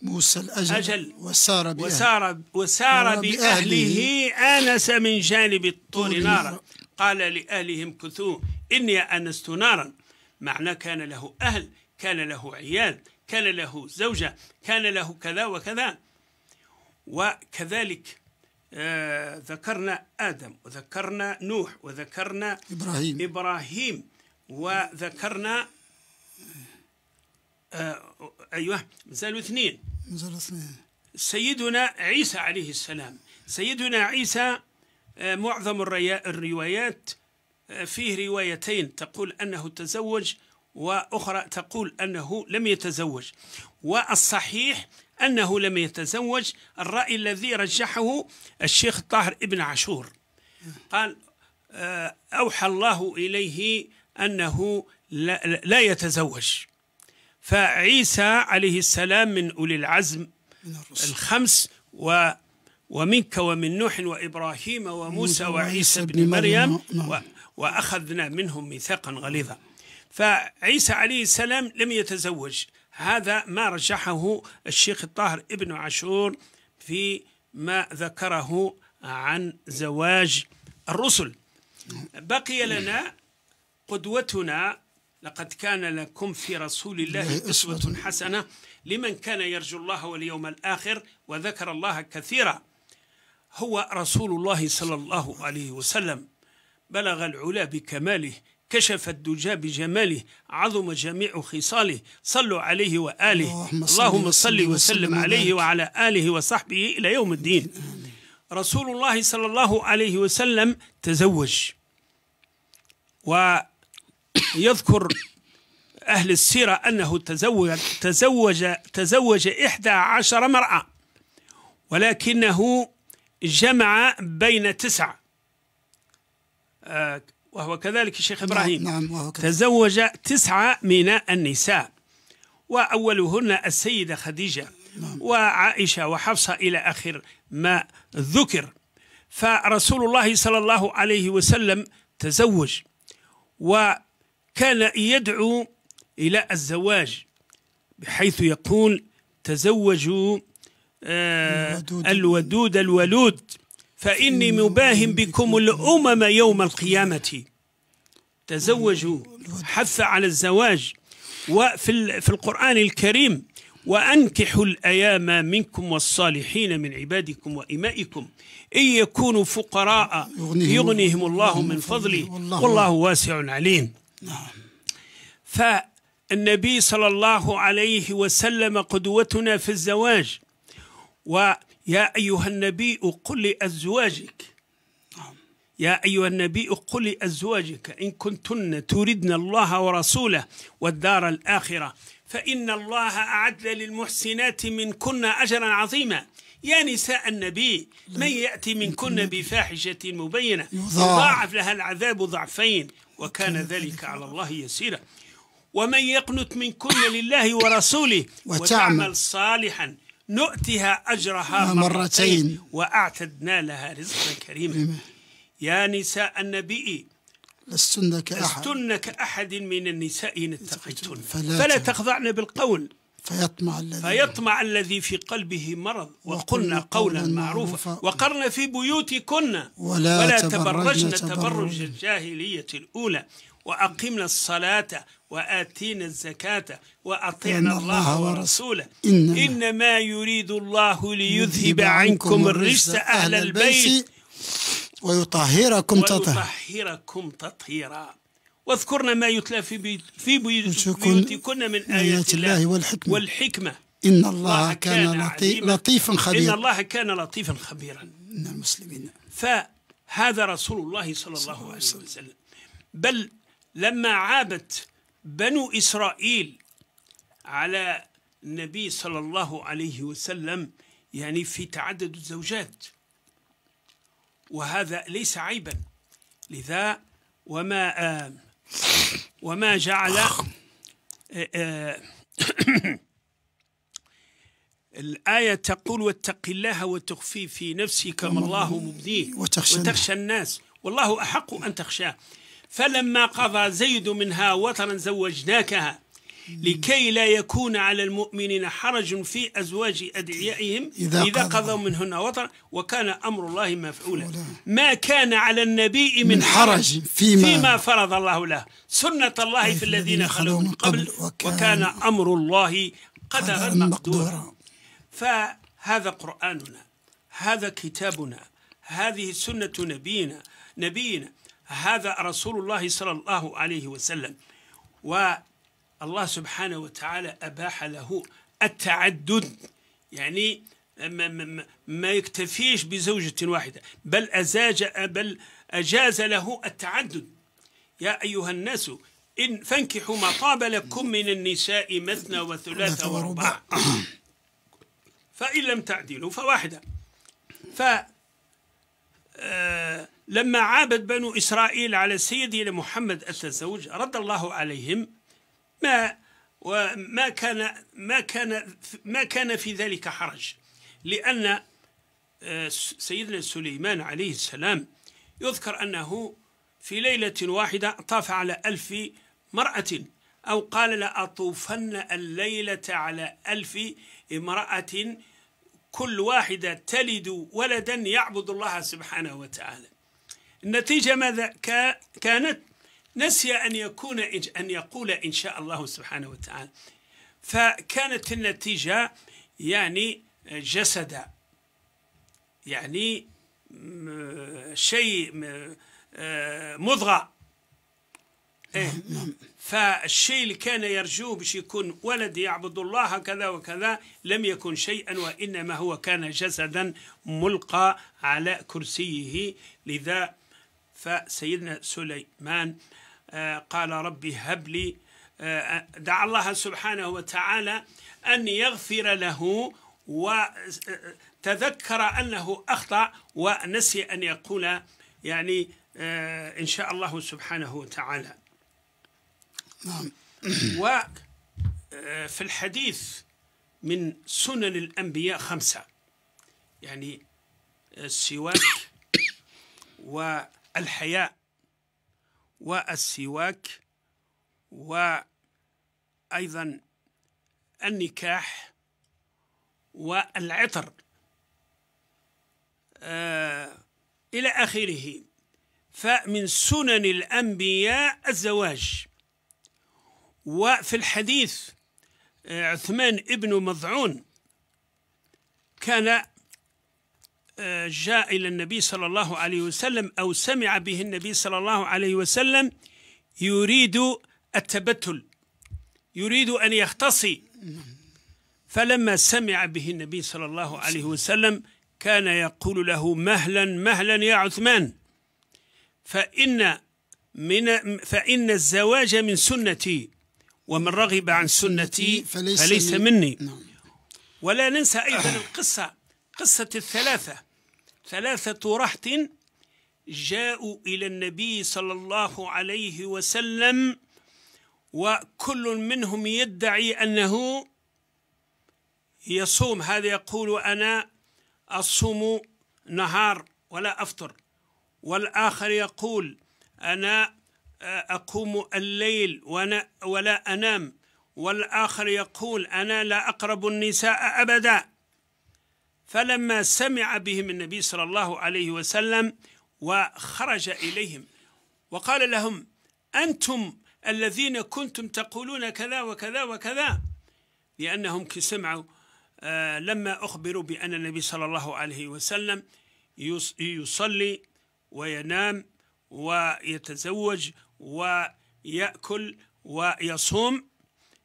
[SPEAKER 2] موسى الأجل أجل وسار بأهل وسار, وسار بأهله آنس من جانب الطور نارا قال لأهلهم كثوا إني آنست نارا معنى كان له أهل كان له عيال كان له زوجة كان له كذا وكذا وكذلك آه ذكرنا آدم وذكرنا نوح وذكرنا إبراهيم إبراهيم وذكرنا آه أيوه مازالوا اثنين مازالوا اثنين سيدنا عيسى عليه السلام سيدنا عيسى آه، معظم الروايات آه، فيه روايتين تقول أنه تزوج وأخرى تقول أنه لم يتزوج والصحيح أنه لم يتزوج الرأي الذي رجحه الشيخ طاهر ابن عاشور قال آه، أوحى الله إليه أنه لا يتزوج فعيسى عليه السلام من أولي العزم من الخمس و ومنك ومن نوح وإبراهيم وموسى وعيسى بن مريم نعم. و وأخذنا منهم ميثاقا غليظا فعيسى عليه السلام لم يتزوج هذا ما رجحه الشيخ الطاهر ابن عاشور في ما ذكره عن زواج الرسل بقي لنا قدوتنا لقد كان لكم في رسول الله أسوة حسنة لمن كان يرجو الله واليوم الآخر وذكر الله كثيرا هو رسول الله صلى الله عليه وسلم بلغ العلا بكماله كشف الدجى بجماله عظم جميع خصاله صلوا عليه وآله اللهم صل وسلم عليه وعلى آله وصحبه إلى يوم الدين رسول الله صلى الله عليه وسلم تزوج و يذكر أهل السيرة أنه تزوج تزوج تزوج إحدى عشر مرأة ولكنه جمع بين تسع آه، وهو كذلك الشيخ نعم، إبراهيم نعم وهو كذلك. تزوج تسعة من النساء وأولهن السيدة خديجة نعم. وعائشة وحفصة إلى آخر ما ذكر فرسول الله صلى الله عليه وسلم تزوج و كان يدعو إلى الزواج بحيث يقول تزوجوا آه الودود, الولود فإني مباهم بكم الأمم يوم القيامة تزوجوا حث على الزواج وفي في القرآن الكريم وأنكحوا الأيام منكم والصالحين من عبادكم وإمائكم إن يكونوا فقراء يغنيهم الله من فضله والله واسع عليم نعم فالنبي صلى الله عليه وسلم قدوتنا في الزواج ويا أيها النبي قل لأزواجك نعم. يا أيها النبي قل لأزواجك إن كنتن تردن الله ورسوله والدار الآخرة فإن الله أعد للمحسنات منكن أجرا عظيما يا نساء النبي من يأتي منكن بفاحشة مبينة يضاعف لها العذاب ضعفين وكان ذلك على الله يسيرا ومن يقنت منكن لله ورسوله وتعمل صالحا نؤتها أجرها آه، مرتين وأعتدنا لها رزقا كريما يا نساء النبي
[SPEAKER 1] لستن كأحد,
[SPEAKER 2] لستن كأحد من النساء إن فلا, فلا تخضعن بالقول
[SPEAKER 1] فيطمع الذي
[SPEAKER 2] فيطمع الذي في قلبه مرض وقلنا قولا معروفا وقرنا في بيوتكن ولا, ولا تبرجن تبرج الجاهلية الأولى وأقمنا الصلاة وآتينا الزكاة وأطعنا الله ورسوله إنما, إنما يريد الله ليذهب عنكم الرجس أهل البيت
[SPEAKER 1] ويطهركم تطهيرا
[SPEAKER 2] ويطهركم تطهيرا واذكرنا ما يتلى في في بيوتكن من آيات الله والحكمة والحكمة
[SPEAKER 1] إن الله كان لطيفا خبيرا إن
[SPEAKER 2] الله كان لطيفا خبيرا من المسلمين فهذا رسول الله صلى الله عليه وسلم بل لما عابت بنو إسرائيل على النبي صلى الله عليه وسلم يعني في تعدد الزوجات وهذا ليس عيبا لذا وما آه وما جعل آه، آه، الآية تقول واتق الله وتخفي في نفسك ما الله مبديه وتخشى, وتخشى الناس والله أحق أن تخشاه فلما قضى زيد منها وطرا زوجناكها لكي لا يكون على المؤمنين حرج في أزواج أدعيائهم إذا, إذا قضوا منهن وطرا وكان أمر الله مفعولا ما كان على النبي من, من حرج فيما, فيما فرض الله له سنة الله في الذين خلوا من قبل وكان أمر الله قدرا مقدورا فهذا قرآننا هذا كتابنا هذه سنة نبينا نبينا هذا رسول الله صلى الله عليه وسلم و الله سبحانه وتعالى أباح له التعدد يعني ما يكتفيش بزوجة واحدة بل أزاج بل أجاز له التعدد يا أيها الناس إن فانكحوا ما طاب لكم من النساء مثنى وثلاث ورباع فإن لم تعدلوا فواحدة ف آه، لما عابد بنو إسرائيل على سيدنا محمد أتى الزوج رد الله عليهم ما وما كان ما كان ما كان في ذلك حرج لأن آه، سيدنا سليمان عليه السلام يذكر أنه في ليلة واحدة طاف على ألف مرأة أو قال لأطوفن الليلة على ألف امرأة كل واحدة تلد ولدا يعبد الله سبحانه وتعالى النتيجة ماذا كانت نسي أن يكون أن يقول إن شاء الله سبحانه وتعالى فكانت النتيجة يعني جسدا يعني شيء آه، مضغة إيه؟ نعم، نعم. فالشيء اللي كان يرجوه باش يكون ولد يعبد الله كذا وكذا لم يكن شيئا وإنما هو كان جسدا ملقى على كرسيه لذا فسيدنا سليمان آه، قال رب هب لي آه، دعا الله سبحانه وتعالى أن يغفر له وتذكر آه، أنه أخطأ ونسي أن يقول يعني إن شاء الله سبحانه وتعالى نعم وفي الحديث من سنن الأنبياء خمسة يعني السواك والحياء والسواك وأيضا النكاح والعطر آه إلى آخره فمن سنن الأنبياء الزواج وفي الحديث آه، عثمان ابن مضعون كان جاء إلى النبي صلى الله عليه وسلم أو سمع به النبي صلى الله عليه وسلم يريد التبتل يريد أن يختصي فلما سمع به النبي صلى الله عليه وسلم كان يقول له مهلا مهلا يا عثمان فإن من فإن الزواج من سنتي ومن رغب عن سنتي فليس, فليس مني نعم. ولا ننسى أيضا القصة قصة الثلاثة ثلاثة رهط جاءوا إلى النبي صلى الله عليه وسلم وكل منهم يدعي أنه يصوم هذا يقول أنا أصوم نهار ولا أفطر والآخر يقول أنا أقوم الليل ولا أنام والآخر يقول أنا لا أقرب النساء أبدا فلما سمع بهم النبي صلى الله عليه وسلم وخرج إليهم وقال لهم أنتم الذين كنتم تقولون كذا وكذا وكذا لأنهم سمعوا آه، لما أخبروا بأن النبي صلى الله عليه وسلم يصلي وينام ويتزوج ويأكل ويصوم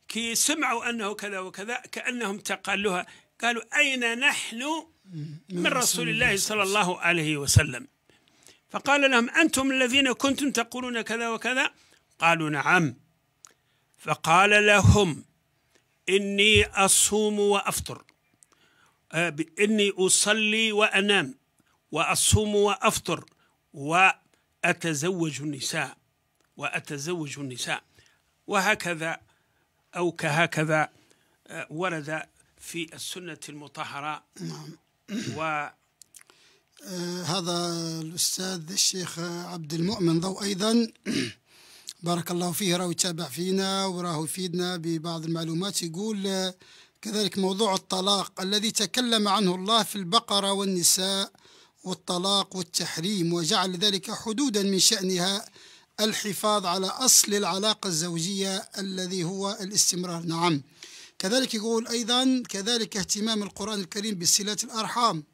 [SPEAKER 2] كي سمعوا أنه كذا وكذا كأنهم تقالوها قالوا أين نحن من رسول الله صلى الله عليه وسلم فقال لهم أنتم الذين كنتم تقولون كذا وكذا قالوا نعم فقال لهم إني أصوم وأفطر إني أصلي وأنام وأصوم وأفطر وأتزوج النساء وأتزوج النساء وهكذا أو كهكذا ورد في السنة المطهرة نعم و
[SPEAKER 1] آه، هذا الأستاذ الشيخ عبد المؤمن ضو أيضا بارك الله فيه راه يتابع فينا وراه يفيدنا ببعض المعلومات يقول آه، كذلك موضوع الطلاق الذي تكلم عنه الله في البقرة والنساء والطلاق والتحريم وجعل ذلك حدودا من شأنها الحفاظ على أصل العلاقة الزوجية الذي هو الاستمرار نعم كذلك يقول أيضا كذلك اهتمام القرآن الكريم بصلة الأرحام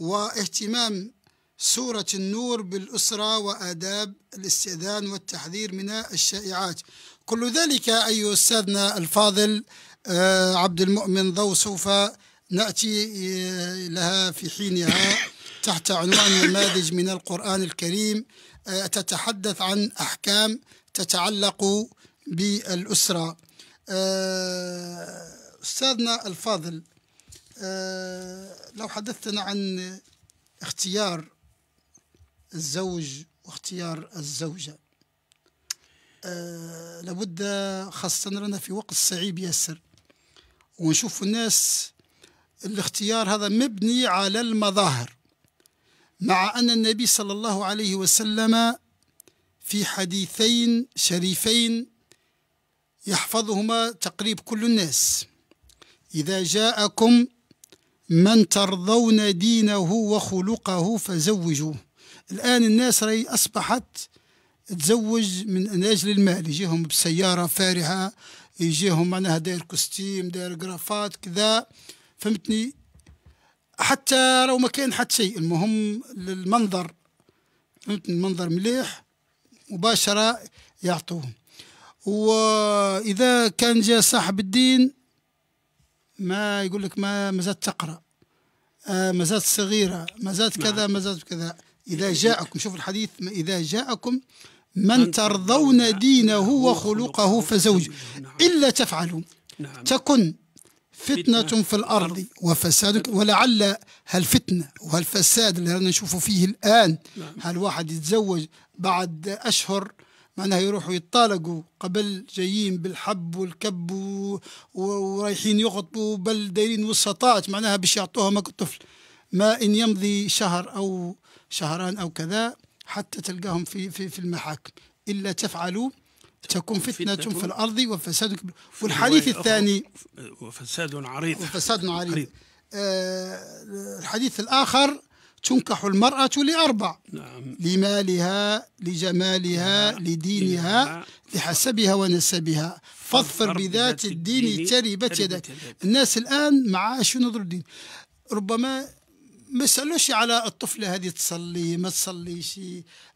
[SPEAKER 1] واهتمام سورة النور بالأسرة وآداب الاستئذان والتحذير من الشائعات كل ذلك أي أستاذنا الفاضل آه، عبد المؤمن ضو سوف نأتي آه، لها في حينها تحت عنوان نماذج من القرآن الكريم آه، تتحدث عن أحكام تتعلق بالأسرة آه، أستاذنا الفاضل آه، لو حدثتنا عن اختيار الزوج واختيار الزوجة آه، لابد خاصة رانا في وقت صعيب ياسر ونشوف الناس الاختيار هذا مبني على المظاهر مع أن النبي صلى الله عليه وسلم في حديثين شريفين يحفظهما تقريب كل الناس إذا جاءكم من ترضون دينه وخلقه فزوجوه الآن الناس رأي أصبحت تزوج من أجل المال يجيهم بسيارة فارهة يجيهم معناها داير كوستيم داير قرافات كذا فهمتني حتى لو ما كان حتى شيء المهم المنظر فهمتني المنظر مليح مباشرة يعطوه واذا كان جاء صاحب الدين ما يقول لك ما مازال تقرا آه، ما زالت صغيره ما كذا نعم. ما كذا اذا جاءكم شوف الحديث اذا جاءكم من ترضون دينه وخلقه فزوج نعم. الا تفعلوا نعم. تكن فتنة في الأرض وفساد ولعل هالفتنة وهالفساد اللي نشوفوا نشوفه فيه الآن هالواحد يتزوج بعد أشهر معناها يروحوا يتطالقوا قبل جايين بالحب والكب ورايحين يغطوا بل دايرين وسطات معناها باش يعطوهم الطفل ما إن يمضي شهر أو شهران أو كذا حتى تلقاهم في في في المحاكم إلا تفعلوا تكون فتنة, في الأرض وفساد والحديث الثاني
[SPEAKER 2] وفساد عريض وفساد عريض, عريض.
[SPEAKER 1] آه الحديث الآخر تنكح المرأة لأربع نعم. لمالها لجمالها نعم. لدينها نعم. لحسبها ونسبها فاظفر بذات الدين تربت يدك الناس الآن مع نظر الدين ربما ما يسالوش على الطفله هذه تصلي ما تصليش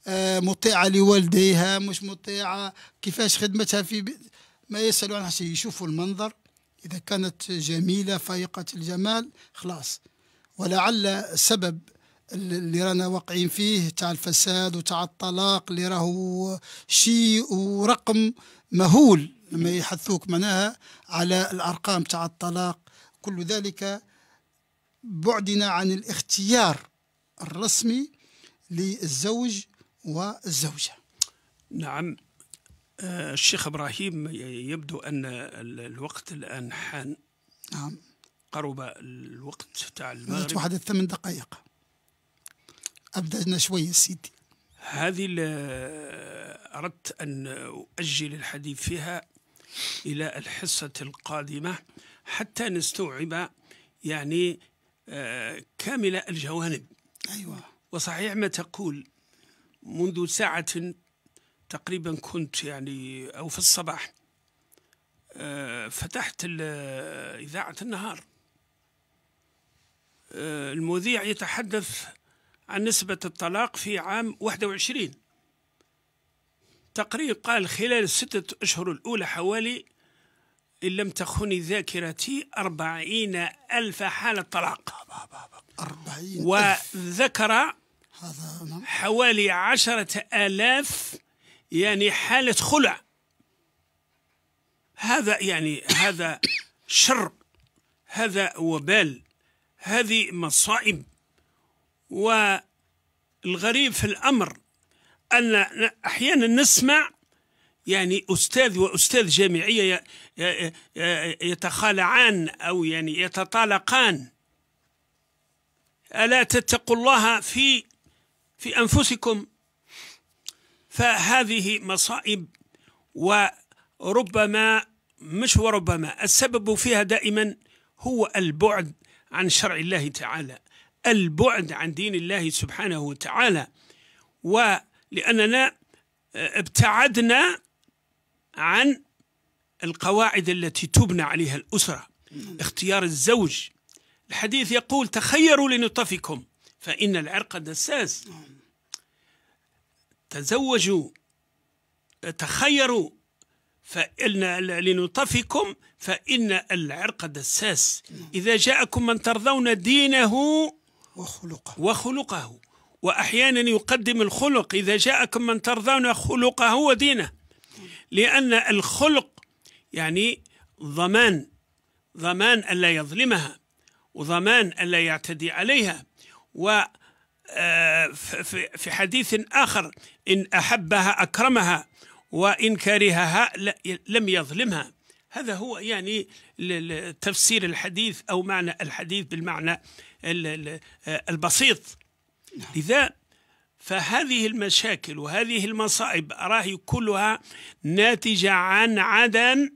[SPEAKER 1] آه مطيعه لوالديها مش مطيعه كيفاش خدمتها في بي... ما يسالوا عن شيء يشوفوا المنظر اذا كانت جميله فائقه الجمال خلاص ولعل سبب اللي رانا واقعين فيه تاع الفساد وتاع الطلاق اللي راهو شيء ورقم مهول لما يحثوك معناها على الارقام تاع الطلاق كل ذلك بعدنا عن الاختيار الرسمي للزوج والزوجه.
[SPEAKER 2] نعم آه، الشيخ ابراهيم يبدو ان الوقت الان حان نعم قرب الوقت تاع المغرب واحد الثمان دقائق
[SPEAKER 1] أبدأنا شوية سيدي
[SPEAKER 2] هذه أردت أن اجل الحديث فيها إلى الحصة القادمة حتى نستوعب يعني آه، كامل الجوانب أيوة وصحيح ما تقول منذ ساعة تقريبا كنت يعني أو في الصباح آه، فتحت إذاعة النهار آه، المذيع يتحدث عن نسبة الطلاق في عام 21 تقرير قال خلال الستة أشهر الأولى حوالي إن لم تخني ذاكرتي أربعين ألف حالة طلاق وذكر نعم. حوالي عشرة آلاف يعني حالة خلع هذا يعني هذا شر هذا وبال هذه مصائب والغريب في الأمر أن أحيانا نسمع يعني أستاذ وأستاذ جامعية يتخالعان أو يعني يتطالقان ألا تتقوا الله في في أنفسكم فهذه مصائب وربما مش وربما السبب فيها دائما هو البعد عن شرع الله تعالى البعد عن دين الله سبحانه وتعالى ولأننا آه، ابتعدنا عن القواعد التي تبنى عليها الأسرة نعم. اختيار الزوج الحديث يقول تخيروا لنطفكم فإن العرق دساس نعم. تزوجوا تخيروا فإن لنطفكم فإن العرق دساس نعم. إذا جاءكم من ترضون دينه وخلقه وخلقه وأحيانا يقدم الخلق إذا جاءكم من ترضون خلقه ودينه لأن الخلق يعني ضمان ضمان ألا يظلمها وضمان ألا يعتدي عليها و آه، في حديث آخر إن أحبها أكرمها وإن كرهها لم يظلمها هذا هو يعني تفسير الحديث أو معنى الحديث بالمعنى آه، البسيط لذا فهذه المشاكل وهذه المصائب راهي كلها ناتجة عن عدم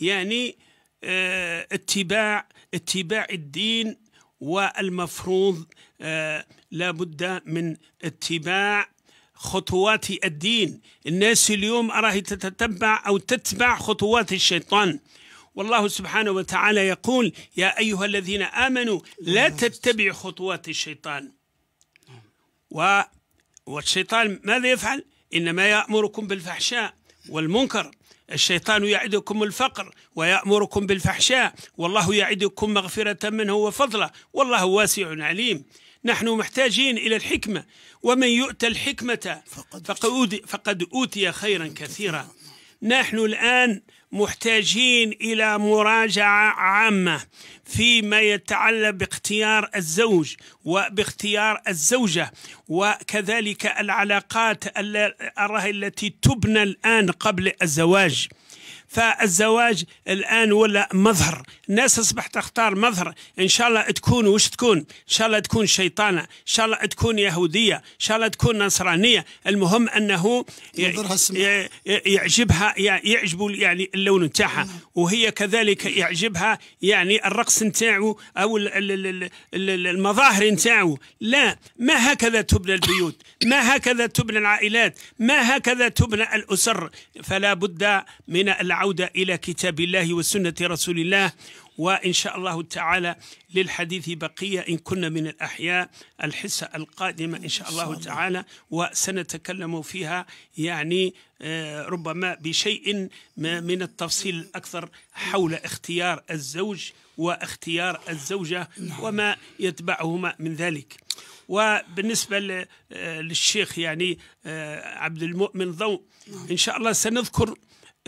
[SPEAKER 2] يعني آه، اتباع اتباع الدين والمفروض آه، لابد من اتباع خطوات الدين الناس اليوم راهي تتتبع أو تتبع خطوات الشيطان والله سبحانه وتعالى يقول يا أيها الذين آمنوا لا تتبعوا خطوات الشيطان و والشيطان ماذا يفعل؟ إنما يأمركم بالفحشاء والمنكر الشيطان يعدكم الفقر ويأمركم بالفحشاء والله يعدكم مغفرة منه وفضلا والله واسع عليم نحن محتاجين إلى الحكمة ومن يؤتى الحكمة فقد فقد أوتي خيرا كثيرا نحن الآن محتاجين إلى مراجعة عامة فيما يتعلق باختيار الزوج وباختيار الزوجة وكذلك العلاقات التي تبنى الآن قبل الزواج فالزواج الآن ولا مظهر الناس أصبحت تختار مظهر إن شاء الله تكون وش تكون إن شاء الله تكون شيطانة إن شاء الله تكون يهودية إن شاء الله تكون نصرانية المهم أنه يعجبها يعجب يعني اللون نتاعها وهي كذلك يعجبها يعني الرقص نتاعو أو المظاهر نتاعو لا ما هكذا تبنى البيوت ما هكذا تبنى العائلات ما هكذا تبنى الأسر فلا بد من العائلات نعود إلى كتاب الله وسنة رسول الله وإن شاء الله تعالى للحديث بقية إن كنا من الأحياء الحصة القادمة إن شاء الله تعالى وسنتكلم فيها يعني آه، ربما بشيء من التفصيل الأكثر حول اختيار الزوج واختيار الزوجة نعم. وما يتبعهما من ذلك وبالنسبة آه، للشيخ يعني آه، عبد المؤمن ضوء نعم. إن شاء الله سنذكر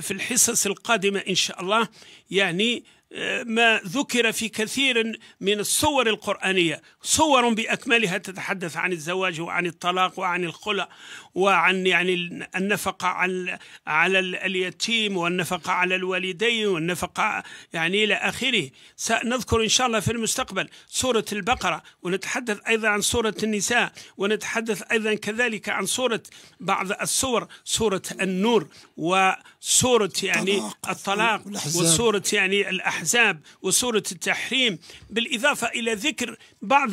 [SPEAKER 2] في الحصص القادمة إن شاء الله يعني آه، ما ذكر في كثير من الصور القرآنية صور بأكملها تتحدث عن الزواج وعن الطلاق وعن الخلع وعن يعني النفقة على على اليتيم والنفقة على الوالدين والنفقة يعني إلى آخره سنذكر إن شاء الله في المستقبل سورة البقرة ونتحدث أيضا عن سورة النساء ونتحدث أيضا كذلك عن سورة بعض السور سورة النور وسورة يعني الطلاق وسورة يعني الأحزاب وسورة التحريم بالإضافة إلى ذكر بعض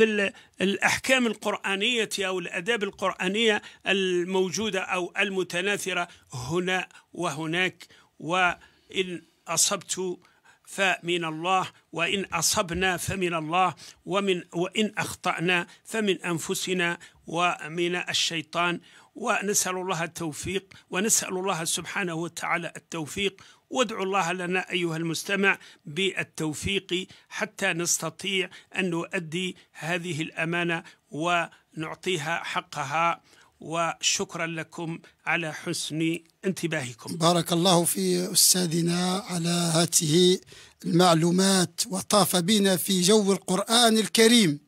[SPEAKER 2] الأحكام القرآنية أو الأداب القرآنية الموجودة أو المتناثرة هنا وهناك وإن أصبت فمن الله وإن أصبنا فمن الله ومن وإن أخطأنا فمن أنفسنا ومن الشيطان ونسأل الله التوفيق ونسأل الله سبحانه وتعالى التوفيق وادعو الله لنا أيها المستمع بالتوفيق حتى نستطيع أن نؤدي هذه الأمانة ونعطيها حقها وشكرا لكم على حسن
[SPEAKER 1] انتباهكم بارك الله في أستاذنا على هاته المعلومات وطاف بنا في جو القرآن الكريم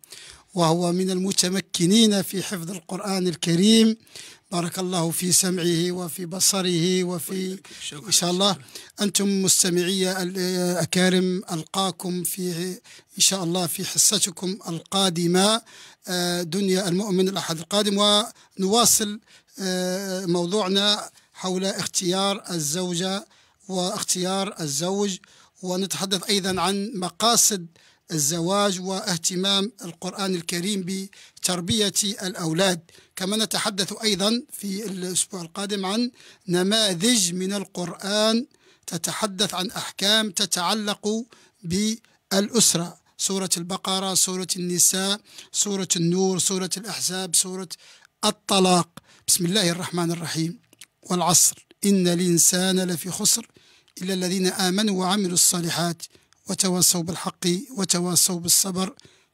[SPEAKER 1] وهو من المتمكنين في حفظ القرآن الكريم بارك الله في سمعه وفي بصره وفي إن شاء الله أنتم مستمعي الأكارم ألقاكم في إن شاء الله في حصتكم القادمة آه، دنيا المؤمن الأحد القادم ونواصل آه، موضوعنا حول اختيار الزوجة واختيار الزوج ونتحدث أيضا عن مقاصد الزواج واهتمام القرآن الكريم تربية الأولاد كما نتحدث أيضا في الأسبوع القادم عن نماذج من القرآن تتحدث عن أحكام تتعلق بالأسرة سورة البقرة سورة النساء سورة النور سورة الأحزاب سورة الطلاق بسم الله الرحمن الرحيم والعصر إن الإنسان لفي خسر إلا الذين آمنوا وعملوا الصالحات وتواصوا بالحق وتواصوا بالصبر